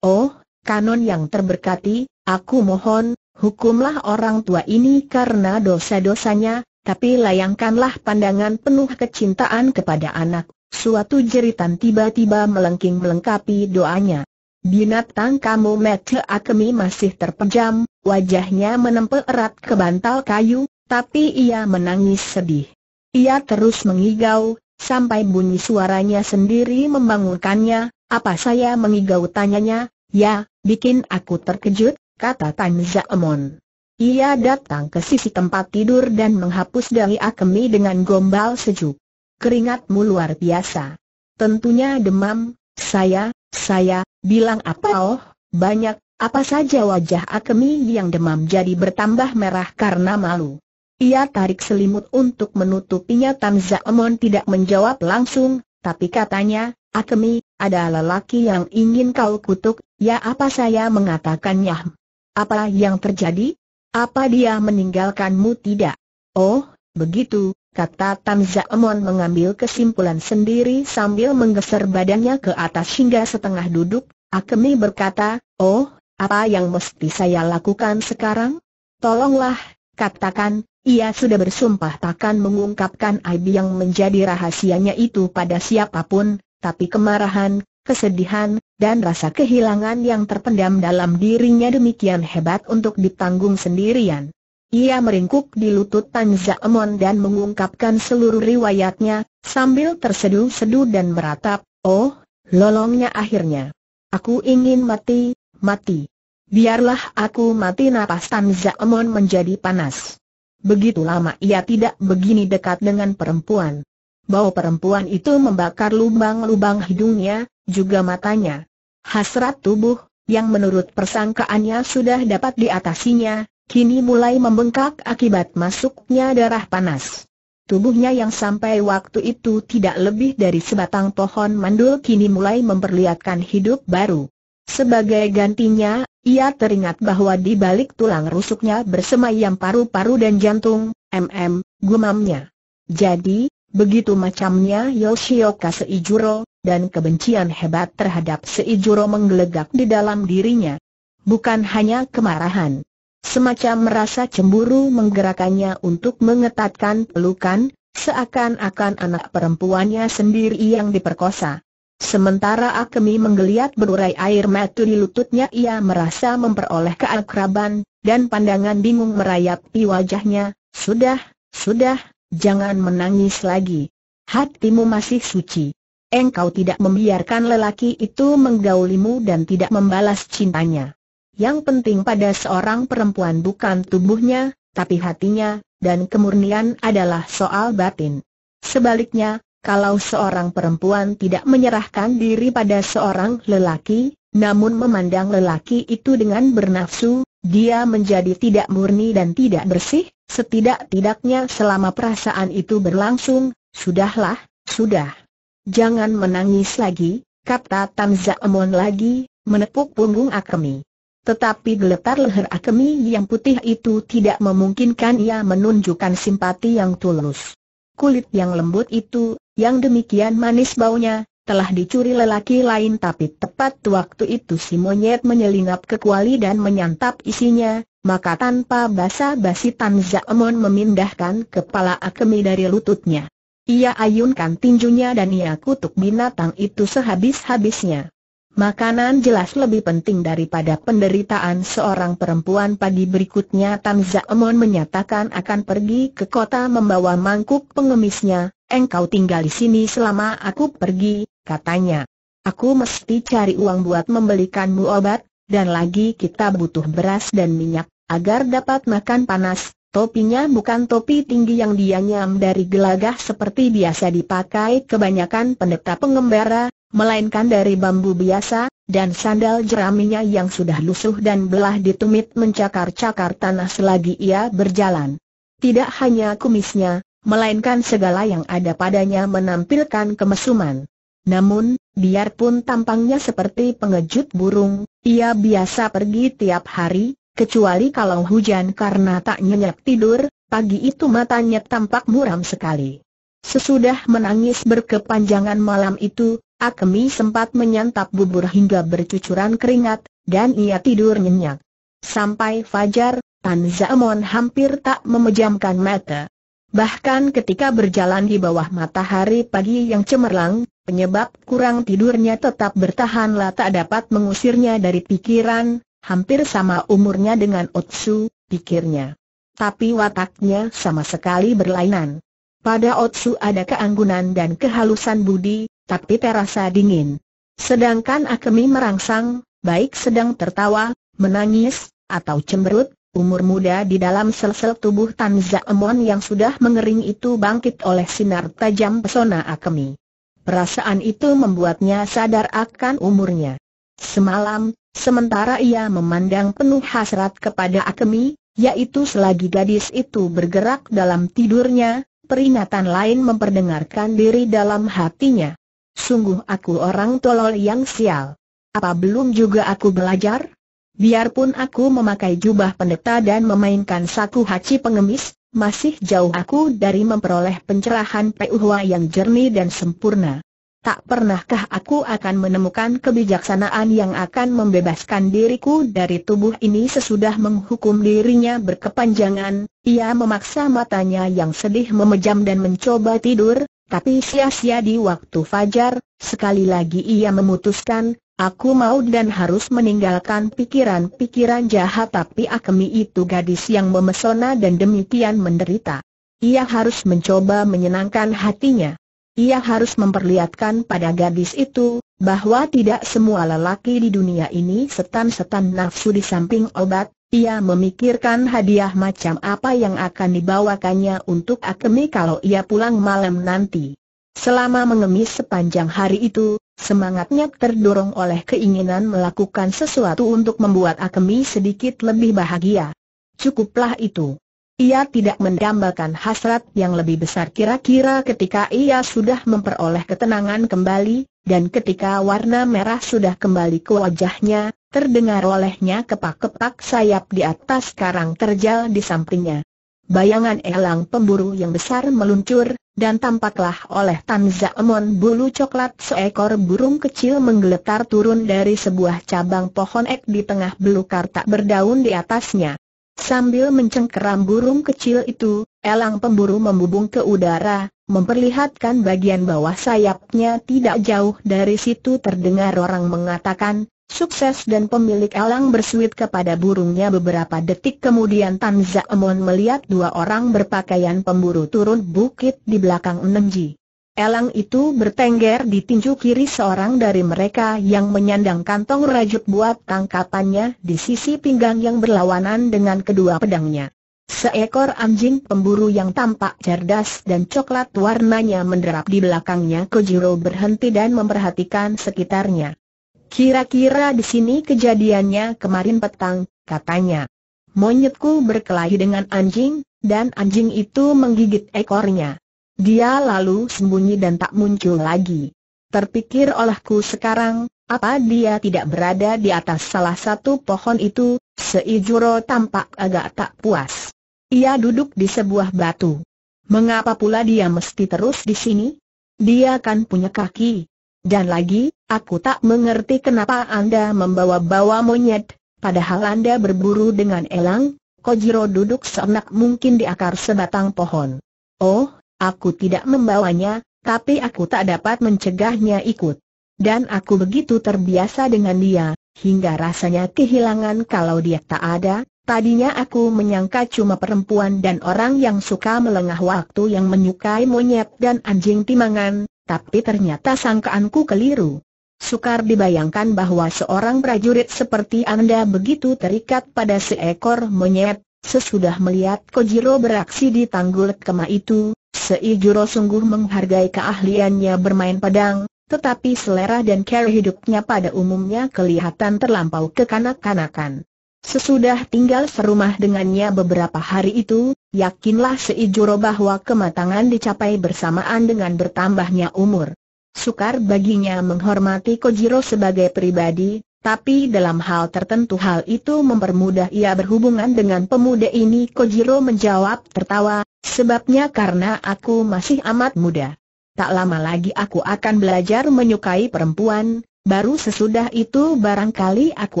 Speaker 1: Oh, kanon yang terberkati, aku mohon, hukumlah orang tua ini karena dosa-dosanya, tapi layangkanlah pandangan penuh kecintaan kepada anak. Suatu jeritan tiba-tiba melengking melengkapi doanya. Binatang kamu Mete Akemi masih terpejam, wajahnya menempel erat ke bantal kayu, tapi ia menangis sedih. Ia terus mengigau, sampai bunyi suaranya sendiri membangunkannya, apa saya mengigau tanyanya, ya, bikin aku terkejut, kata Tan Zaemon. Ia datang ke sisi tempat tidur dan menghapus dari Akemi dengan gombal sejuk. Keringatmu luar biasa. Tentunya demam, saya, saya, bilang apa oh, banyak, apa saja wajah Akemi yang demam jadi bertambah merah karena malu. Ia tarik selimut untuk menutupinya Tan Zaemon tidak menjawab langsung, tapi katanya, Akemi, ada lelaki yang ingin kau kutuk, ya apa saya mengatakannya. Apa yang terjadi? Apa dia meninggalkanmu tidak? Oh, begitu, kata Tamzaemon mengambil kesimpulan sendiri sambil menggeser badannya ke atas hingga setengah duduk, Akemi berkata, oh, apa yang mesti saya lakukan sekarang? Tolonglah, katakan, ia sudah bersumpah takkan mengungkapkan aib yang menjadi rahasianya itu pada siapapun, tapi kemarahan, kesedihan, dan rasa kehilangan yang terpendam dalam dirinya demikian hebat untuk ditanggung sendirian. Ia meringkuk di lutut Tan Zaemon dan mengungkapkan seluruh riwayatnya, sambil terseduh-seduh dan meratap, oh, lolongnya akhirnya. Aku ingin mati, mati. Biarlah aku mati napas Tan Zaemon menjadi panas. Begitu lama ia tidak begini dekat dengan perempuan. Bau perempuan itu membakar lubang-lubang hidungnya, juga matanya. Hasrat tubuh, yang menurut persangkaannya sudah dapat diatasinya, kini mulai membengkak akibat masuknya darah panas. Tubuhnya yang sampai waktu itu tidak lebih dari sebatang pohon mandul kini mulai memperlihatkan hidup baru. Sebagai gantinya, ia teringat bahwa di balik tulang rusuknya bersemayam paru-paru dan jantung, mm, gumamnya. Jadi, begitu macamnya Yoshioka Seijuro, dan kebencian hebat terhadap Seijuro menggelegak di dalam dirinya. Bukan hanya kemarahan. Semacam merasa cemburu menggerakannya untuk mengetatkan pelukan, seakan-akan anak perempuannya sendiri yang diperkosa. Sementara Akemi menggeliat berurai air mata di lututnya ia merasa memperoleh keakraban, dan pandangan bingung merayap di wajahnya, sudah, sudah, jangan menangis lagi. Hatimu masih suci engkau tidak membiarkan lelaki itu menggaulimu dan tidak membalas cintanya. Yang penting pada seorang perempuan bukan tubuhnya, tapi hatinya, dan kemurnian adalah soal batin. Sebaliknya, kalau seorang perempuan tidak menyerahkan diri pada seorang lelaki, namun memandang lelaki itu dengan bernafsu, dia menjadi tidak murni dan tidak bersih, setidak-tidaknya selama perasaan itu berlangsung, sudahlah, sudah. Jangan menangis lagi, kata Tamza Emon lagi, menepuk punggung Akemi. Tetapi geletar leher Akemi yang putih itu tidak memungkinkan ia menunjukkan simpati yang tulus. Kulit yang lembut itu, yang demikian manis baunya, telah dicuri lelaki lain tapi tepat waktu itu si monyet menyelinap ke kuali dan menyantap isinya, maka tanpa basa-basi Tanza Emon memindahkan kepala Akemi dari lututnya. Ia ayunkan tinjunya dan ia kutuk binatang itu sehabis-habisnya. Makanan jelas lebih penting daripada penderitaan seorang perempuan pagi berikutnya Tan Zaemon menyatakan akan pergi ke kota membawa mangkuk pengemisnya, engkau tinggal di sini selama aku pergi, katanya. Aku mesti cari uang buat membelikanmu obat, dan lagi kita butuh beras dan minyak, agar dapat makan panas, Topinya bukan topi tinggi yang dianyam dari gelagah seperti biasa dipakai kebanyakan pendeta pengembara, melainkan dari bambu biasa, dan sandal jeraminya yang sudah lusuh dan belah ditumit mencakar-cakar tanah selagi ia berjalan. Tidak hanya kumisnya, melainkan segala yang ada padanya menampilkan kemesuman. Namun, biarpun tampangnya seperti pengejut burung, ia biasa pergi tiap hari, kecuali kalau hujan karena tak nyenyak tidur, pagi itu matanya tampak muram sekali. Sesudah menangis berkepanjangan malam itu, Akemi sempat menyantap bubur hingga bercucuran keringat, dan ia tidur nyenyak. Sampai fajar, Tan Zamon hampir tak memejamkan mata. Bahkan ketika berjalan di bawah matahari pagi yang cemerlang, penyebab kurang tidurnya tetap bertahanlah tak dapat mengusirnya dari pikiran, Hampir sama umurnya dengan Otsu, pikirnya. Tapi wataknya sama sekali berlainan. Pada Otsu ada keanggunan dan kehalusan budi, tapi terasa dingin. Sedangkan Akemi merangsang, baik sedang tertawa, menangis, atau cemberut, umur muda di dalam sel-sel tubuh Tanza Emon yang sudah mengering itu bangkit oleh sinar tajam pesona Akemi. Perasaan itu membuatnya sadar akan umurnya. Semalam, Sementara ia memandang penuh hasrat kepada Akemi, yaitu selagi gadis itu bergerak dalam tidurnya, peringatan lain memperdengarkan diri dalam hatinya. Sungguh aku orang tolol yang sial. Apa belum juga aku belajar? Biarpun aku memakai jubah pendeta dan memainkan saku haci pengemis, masih jauh aku dari memperoleh pencerahan peuhwa yang jernih dan sempurna. Tak pernahkah aku akan menemukan kebijaksanaan yang akan membebaskan diriku dari tubuh ini sesudah menghukum dirinya berkepanjangan, ia memaksa matanya yang sedih memejam dan mencoba tidur, tapi sia-sia di waktu fajar, sekali lagi ia memutuskan, aku mau dan harus meninggalkan pikiran-pikiran jahat tapi Akemi itu gadis yang memesona dan demikian menderita. Ia harus mencoba menyenangkan hatinya ia harus memperlihatkan pada gadis itu, bahwa tidak semua lelaki di dunia ini setan-setan nafsu di samping obat, ia memikirkan hadiah macam apa yang akan dibawakannya untuk Akemi kalau ia pulang malam nanti. Selama mengemis sepanjang hari itu, semangatnya terdorong oleh keinginan melakukan sesuatu untuk membuat Akemi sedikit lebih bahagia. Cukuplah itu. Ia tidak mendambakan hasrat yang lebih besar kira-kira ketika ia sudah memperoleh ketenangan kembali, dan ketika warna merah sudah kembali ke wajahnya, terdengar olehnya kepak-kepak sayap di atas karang terjal di sampingnya. Bayangan elang pemburu yang besar meluncur, dan tampaklah oleh Tanza bulu coklat seekor burung kecil menggeletar turun dari sebuah cabang pohon ek di tengah belukar tak berdaun di atasnya. Sambil mencengkeram burung kecil itu, elang pemburu membubung ke udara, memperlihatkan bagian bawah sayapnya tidak jauh dari situ terdengar orang mengatakan, sukses dan pemilik elang bersuit kepada burungnya beberapa detik kemudian Tan Zaemon melihat dua orang berpakaian pemburu turun bukit di belakang Nengji. Elang itu bertengger di tinju kiri seorang dari mereka yang menyandang kantong rajut buat tangkapannya di sisi pinggang yang berlawanan dengan kedua pedangnya. Seekor anjing pemburu yang tampak cerdas dan coklat warnanya menderap di belakangnya Kojiro berhenti dan memperhatikan sekitarnya. Kira-kira di sini kejadiannya kemarin petang, katanya. Monyetku berkelahi dengan anjing, dan anjing itu menggigit ekornya. Dia lalu sembunyi dan tak muncul lagi. Terpikir olehku sekarang, apa dia tidak berada di atas salah satu pohon itu, Seijuro tampak agak tak puas. Ia duduk di sebuah batu. Mengapa pula dia mesti terus di sini? Dia kan punya kaki. Dan lagi, aku tak mengerti kenapa Anda membawa-bawa monyet, padahal Anda berburu dengan elang. Kojiro duduk seenak mungkin di akar sebatang pohon. Oh, Aku tidak membawanya, tapi aku tak dapat mencegahnya ikut. Dan aku begitu terbiasa dengan dia, hingga rasanya kehilangan kalau dia tak ada. Tadinya aku menyangka cuma perempuan dan orang yang suka melengah waktu yang menyukai monyet dan anjing timangan, tapi ternyata sangkaanku keliru. Sukar dibayangkan bahwa seorang prajurit seperti Anda begitu terikat pada seekor monyet, sesudah melihat Kojiro beraksi di tanggul kema itu, Sei Juro sungguh menghargai keahliannya bermain pedang, tetapi selera dan cara hidupnya pada umumnya kelihatan terlampau kekanak-kanakan. Sesudah tinggal serumah dengannya beberapa hari itu, yakinlah Seijuro bahwa kematangan dicapai bersamaan dengan bertambahnya umur. Sukar baginya menghormati Kojiro sebagai pribadi, tapi dalam hal tertentu hal itu mempermudah ia berhubungan dengan pemuda ini Kojiro menjawab tertawa, Sebabnya karena aku masih amat muda. Tak lama lagi aku akan belajar menyukai perempuan, baru sesudah itu barangkali aku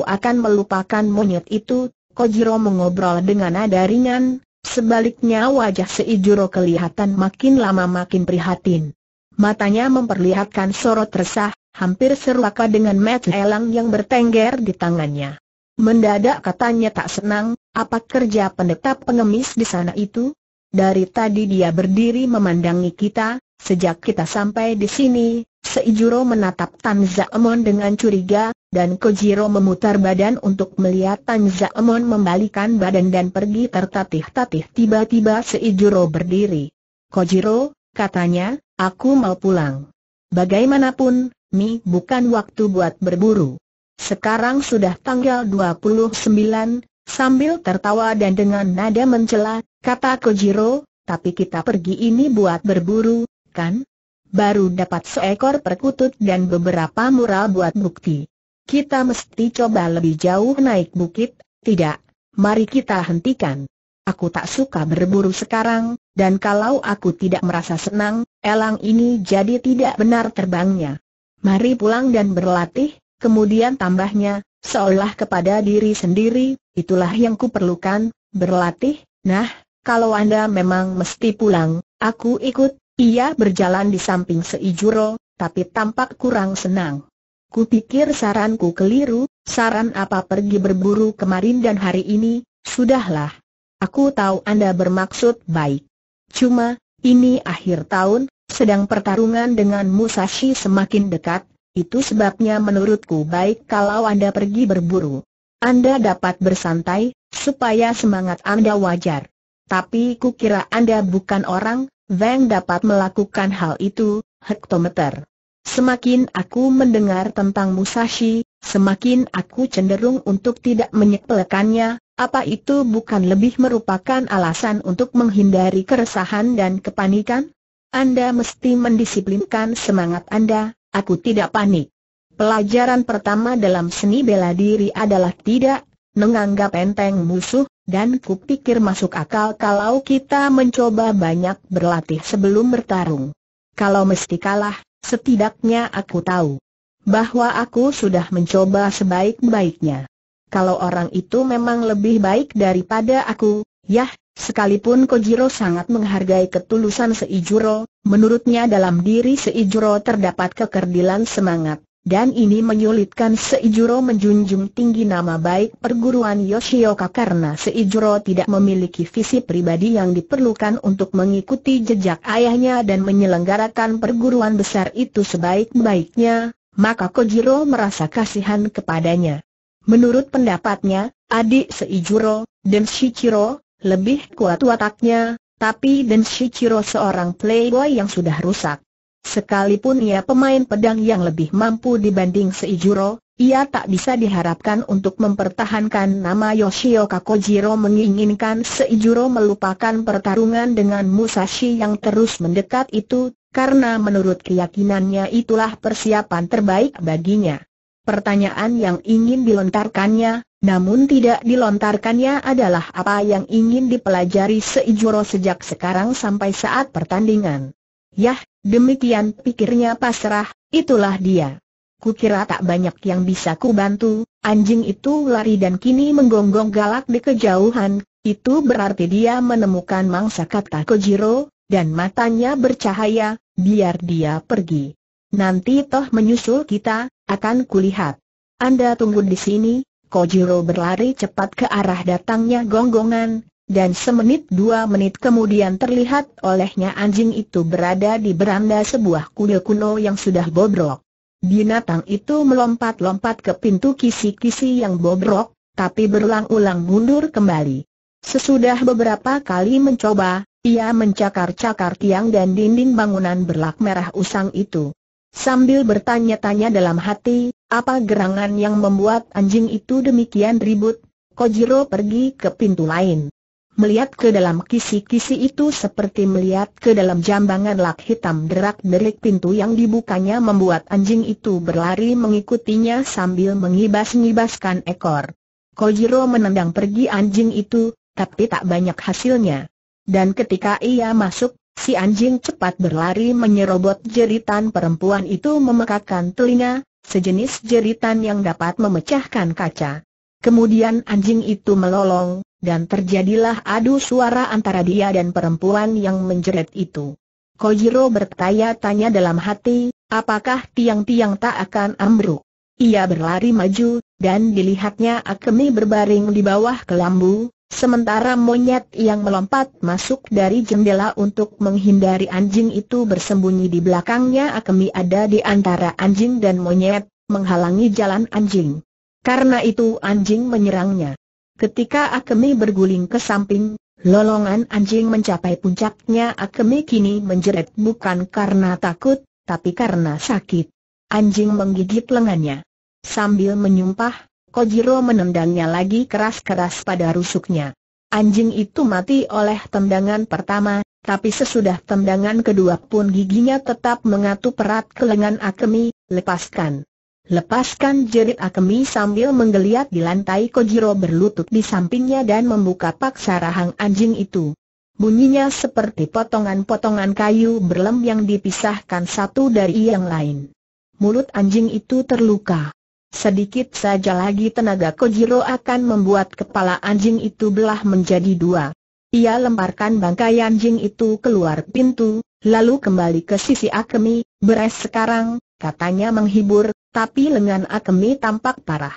Speaker 1: akan melupakan monyet itu. Kojiro mengobrol dengan nada ringan, sebaliknya wajah Seijuro kelihatan makin lama makin prihatin. Matanya memperlihatkan sorot resah, hampir seruaka dengan mat elang yang bertengger di tangannya. Mendadak katanya tak senang, apa kerja pendeta pengemis di sana itu? Dari tadi dia berdiri memandangi kita, sejak kita sampai di sini, Seijuro menatap Tan Zaemon dengan curiga, dan Kojiro memutar badan untuk melihat Tan Zaemon membalikan badan dan pergi tertatih-tatih tiba-tiba Seijuro berdiri. Kojiro, katanya, aku mau pulang. Bagaimanapun, Mi bukan waktu buat berburu. Sekarang sudah tanggal 29, Sambil tertawa dan dengan nada mencela, kata Kojiro, tapi kita pergi ini buat berburu, kan? Baru dapat seekor perkutut dan beberapa mural buat bukti. Kita mesti coba lebih jauh naik bukit, tidak, mari kita hentikan. Aku tak suka berburu sekarang, dan kalau aku tidak merasa senang, elang ini jadi tidak benar terbangnya. Mari pulang dan berlatih, kemudian tambahnya, seolah kepada diri sendiri, Itulah yang kuperlukan, berlatih, nah, kalau Anda memang mesti pulang, aku ikut, ia berjalan di samping Seijuro, tapi tampak kurang senang. Ku pikir saranku keliru, saran apa pergi berburu kemarin dan hari ini, sudahlah. Aku tahu Anda bermaksud baik. Cuma, ini akhir tahun, sedang pertarungan dengan Musashi semakin dekat, itu sebabnya menurutku baik kalau Anda pergi berburu. Anda dapat bersantai, supaya semangat Anda wajar. Tapi kukira Anda bukan orang, yang dapat melakukan hal itu, hektometer. Semakin aku mendengar tentang Musashi, semakin aku cenderung untuk tidak menyepelekannya, apa itu bukan lebih merupakan alasan untuk menghindari keresahan dan kepanikan? Anda mesti mendisiplinkan semangat Anda, aku tidak panik. Pelajaran pertama dalam seni bela diri adalah tidak menganggap enteng musuh, dan kupikir masuk akal kalau kita mencoba banyak berlatih sebelum bertarung. Kalau mesti kalah, setidaknya aku tahu bahwa aku sudah mencoba sebaik-baiknya. Kalau orang itu memang lebih baik daripada aku, yah, sekalipun Kojiro sangat menghargai ketulusan Seijuro, menurutnya dalam diri Seijuro terdapat kekerdilan semangat dan ini menyulitkan Seijuro menjunjung tinggi nama baik perguruan Yoshioka karena Seijuro tidak memiliki visi pribadi yang diperlukan untuk mengikuti jejak ayahnya dan menyelenggarakan perguruan besar itu sebaik-baiknya, maka Kojiro merasa kasihan kepadanya. Menurut pendapatnya, adik Seijuro, Den Shichiro, lebih kuat wataknya, tapi Den Shichiro seorang playboy yang sudah rusak. Sekalipun ia pemain pedang yang lebih mampu dibanding Seijuro, ia tak bisa diharapkan untuk mempertahankan nama Yoshio Kakojiro menginginkan Seijuro melupakan pertarungan dengan Musashi yang terus mendekat itu, karena menurut keyakinannya itulah persiapan terbaik baginya. Pertanyaan yang ingin dilontarkannya, namun tidak dilontarkannya adalah apa yang ingin dipelajari Seijuro sejak sekarang sampai saat pertandingan. Yah, Demikian pikirnya pasrah, itulah dia. Kukira tak banyak yang bisa ku bantu, anjing itu lari dan kini menggonggong galak di kejauhan, itu berarti dia menemukan mangsa kata Kojiro, dan matanya bercahaya, biar dia pergi. Nanti toh menyusul kita, akan kulihat. Anda tunggu di sini, Kojiro berlari cepat ke arah datangnya gonggongan, dan semenit dua menit kemudian terlihat olehnya anjing itu berada di beranda sebuah kuil kuno yang sudah bobrok. Binatang itu melompat-lompat ke pintu kisi-kisi yang bobrok, tapi berulang-ulang mundur kembali. Sesudah beberapa kali mencoba, ia mencakar-cakar tiang dan dinding bangunan berlak merah usang itu. Sambil bertanya-tanya dalam hati, apa gerangan yang membuat anjing itu demikian ribut, Kojiro pergi ke pintu lain. Melihat ke dalam kisi-kisi itu seperti melihat ke dalam jambangan lak hitam derak-derik pintu yang dibukanya membuat anjing itu berlari mengikutinya sambil mengibas-ngibaskan ekor. Kojiro menendang pergi anjing itu, tapi tak banyak hasilnya. Dan ketika ia masuk, si anjing cepat berlari menyerobot jeritan perempuan itu memekakkan telinga, sejenis jeritan yang dapat memecahkan kaca. Kemudian anjing itu melolong, dan terjadilah adu suara antara dia dan perempuan yang menjerit itu. Kojiro bertanya-tanya dalam hati, apakah tiang-tiang tak akan ambruk? Ia berlari maju, dan dilihatnya Akemi berbaring di bawah kelambu, sementara monyet yang melompat masuk dari jendela untuk menghindari anjing itu bersembunyi di belakangnya Akemi ada di antara anjing dan monyet, menghalangi jalan anjing. Karena itu anjing menyerangnya. Ketika Akemi berguling ke samping, lolongan anjing mencapai puncaknya Akemi kini menjerit bukan karena takut, tapi karena sakit. Anjing menggigit lengannya. Sambil menyumpah, Kojiro menendangnya lagi keras-keras pada rusuknya. Anjing itu mati oleh tendangan pertama, tapi sesudah tendangan kedua pun giginya tetap mengatu perat ke lengan Akemi, lepaskan. Lepaskan jerit Akemi sambil menggeliat di lantai Kojiro berlutut di sampingnya dan membuka paksa rahang anjing itu. Bunyinya seperti potongan-potongan kayu berlem yang dipisahkan satu dari yang lain. Mulut anjing itu terluka. Sedikit saja lagi tenaga Kojiro akan membuat kepala anjing itu belah menjadi dua. Ia lemparkan bangkai anjing itu keluar pintu, lalu kembali ke sisi Akemi, beres sekarang, katanya menghibur, tapi lengan Akemi tampak parah.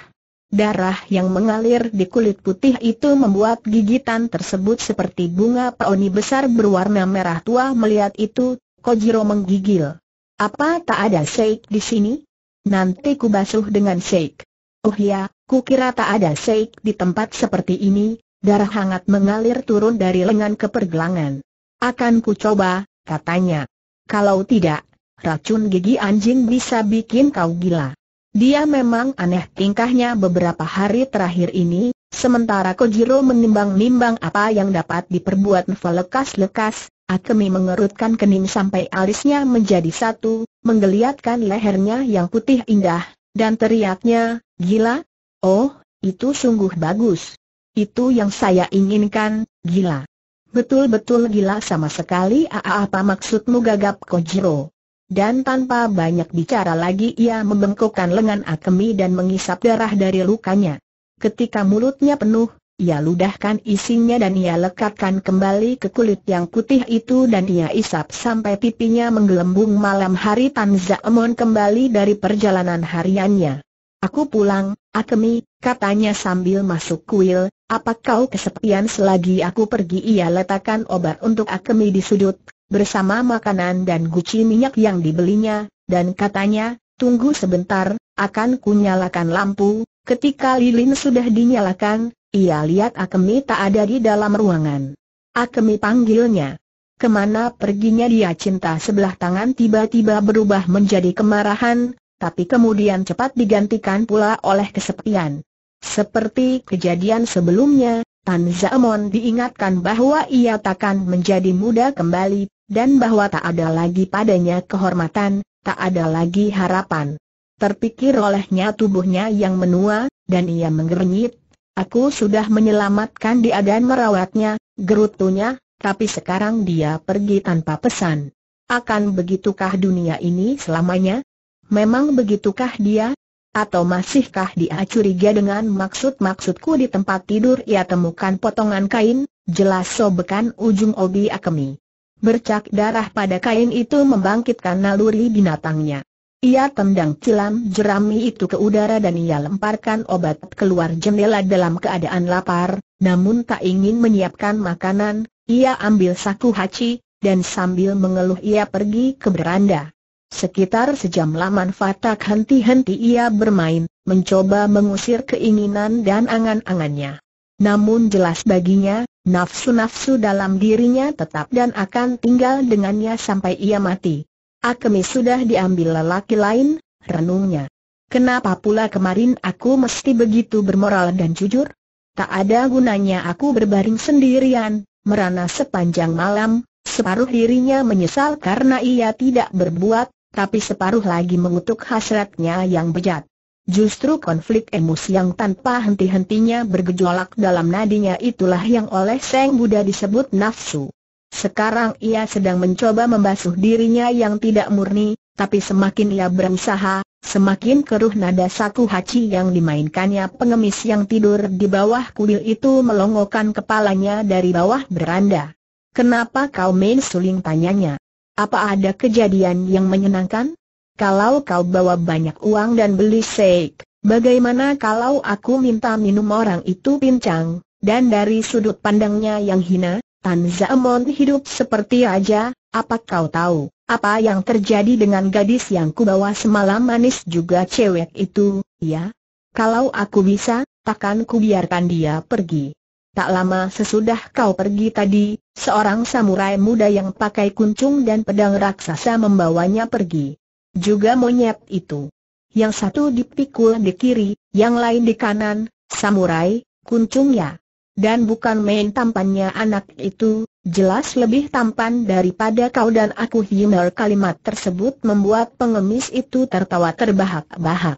Speaker 1: Darah yang mengalir di kulit putih itu membuat gigitan tersebut seperti bunga peoni besar berwarna merah tua melihat itu, Kojiro menggigil. Apa tak ada Sheikh di sini? Nanti ku basuh dengan Sheikh. Oh ya, kukira tak ada Sheikh di tempat seperti ini, darah hangat mengalir turun dari lengan ke pergelangan. Akan ku coba, katanya. Kalau tidak, Racun gigi anjing bisa bikin kau gila. Dia memang aneh tingkahnya beberapa hari terakhir ini, sementara Kojiro menimbang-nimbang apa yang dapat diperbuat lekas-lekas, Akemi mengerutkan kening sampai alisnya menjadi satu, menggeliatkan lehernya yang putih indah, dan teriaknya, gila? Oh, itu sungguh bagus. Itu yang saya inginkan, gila. Betul-betul gila sama sekali. Aa, apa maksudmu gagap Kojiro? Dan tanpa banyak bicara lagi ia membengkokkan lengan Akemi dan mengisap darah dari lukanya. Ketika mulutnya penuh, ia ludahkan isinya dan ia lekatkan kembali ke kulit yang putih itu dan ia isap sampai pipinya menggelembung malam hari Tan Zaemon kembali dari perjalanan hariannya. Aku pulang, Akemi, katanya sambil masuk kuil, apa kau kesepian selagi aku pergi ia letakkan obat untuk Akemi di sudut bersama makanan dan guci minyak yang dibelinya, dan katanya, tunggu sebentar, akan kunyalakan lampu, ketika lilin sudah dinyalakan, ia lihat Akemi tak ada di dalam ruangan. Akemi panggilnya. Kemana perginya dia cinta sebelah tangan tiba-tiba berubah menjadi kemarahan, tapi kemudian cepat digantikan pula oleh kesepian. Seperti kejadian sebelumnya, Tan Zamon diingatkan bahwa ia takkan menjadi muda kembali, dan bahwa tak ada lagi padanya kehormatan, tak ada lagi harapan. Terpikir olehnya tubuhnya yang menua, dan ia menggernyit, aku sudah menyelamatkan dia dan merawatnya, gerutunya, tapi sekarang dia pergi tanpa pesan. Akan begitukah dunia ini selamanya? Memang begitukah dia? Atau masihkah dia curiga dengan maksud-maksudku di tempat tidur ia temukan potongan kain, jelas sobekan ujung obi akemi. Bercak darah pada kain itu membangkitkan naluri binatangnya. Ia tendang cilam jerami itu ke udara dan ia lemparkan obat keluar jendela dalam keadaan lapar, namun tak ingin menyiapkan makanan, ia ambil saku haci, dan sambil mengeluh ia pergi ke beranda. Sekitar sejam laman Fatak henti-henti ia bermain, mencoba mengusir keinginan dan angan-angannya. Namun jelas baginya, Nafsu-nafsu dalam dirinya tetap dan akan tinggal dengannya sampai ia mati. Akemi sudah diambil lelaki lain, renungnya. Kenapa pula kemarin aku mesti begitu bermoral dan jujur? Tak ada gunanya aku berbaring sendirian, merana sepanjang malam, separuh dirinya menyesal karena ia tidak berbuat, tapi separuh lagi mengutuk hasratnya yang bejat. Justru konflik emosi yang tanpa henti-hentinya bergejolak dalam nadinya itulah yang oleh Seng Buddha disebut nafsu. Sekarang ia sedang mencoba membasuh dirinya yang tidak murni, tapi semakin ia berusaha, semakin keruh nada saku haci yang dimainkannya pengemis yang tidur di bawah kuil itu melongokkan kepalanya dari bawah beranda. Kenapa kau main suling tanyanya? Apa ada kejadian yang menyenangkan? kalau kau bawa banyak uang dan beli shake, bagaimana kalau aku minta minum orang itu pincang? Dan dari sudut pandangnya yang hina, Tan Zamon hidup seperti raja, apa kau tahu, apa yang terjadi dengan gadis yang kubawa semalam manis juga cewek itu, ya? Kalau aku bisa, takkan kubiarkan dia pergi. Tak lama sesudah kau pergi tadi, seorang samurai muda yang pakai kuncung dan pedang raksasa membawanya pergi. Juga monyet itu. Yang satu dipikul di kiri, yang lain di kanan, samurai, kuncungnya. Dan bukan main tampannya anak itu, jelas lebih tampan daripada kau dan aku Himer kalimat tersebut membuat pengemis itu tertawa terbahak-bahak.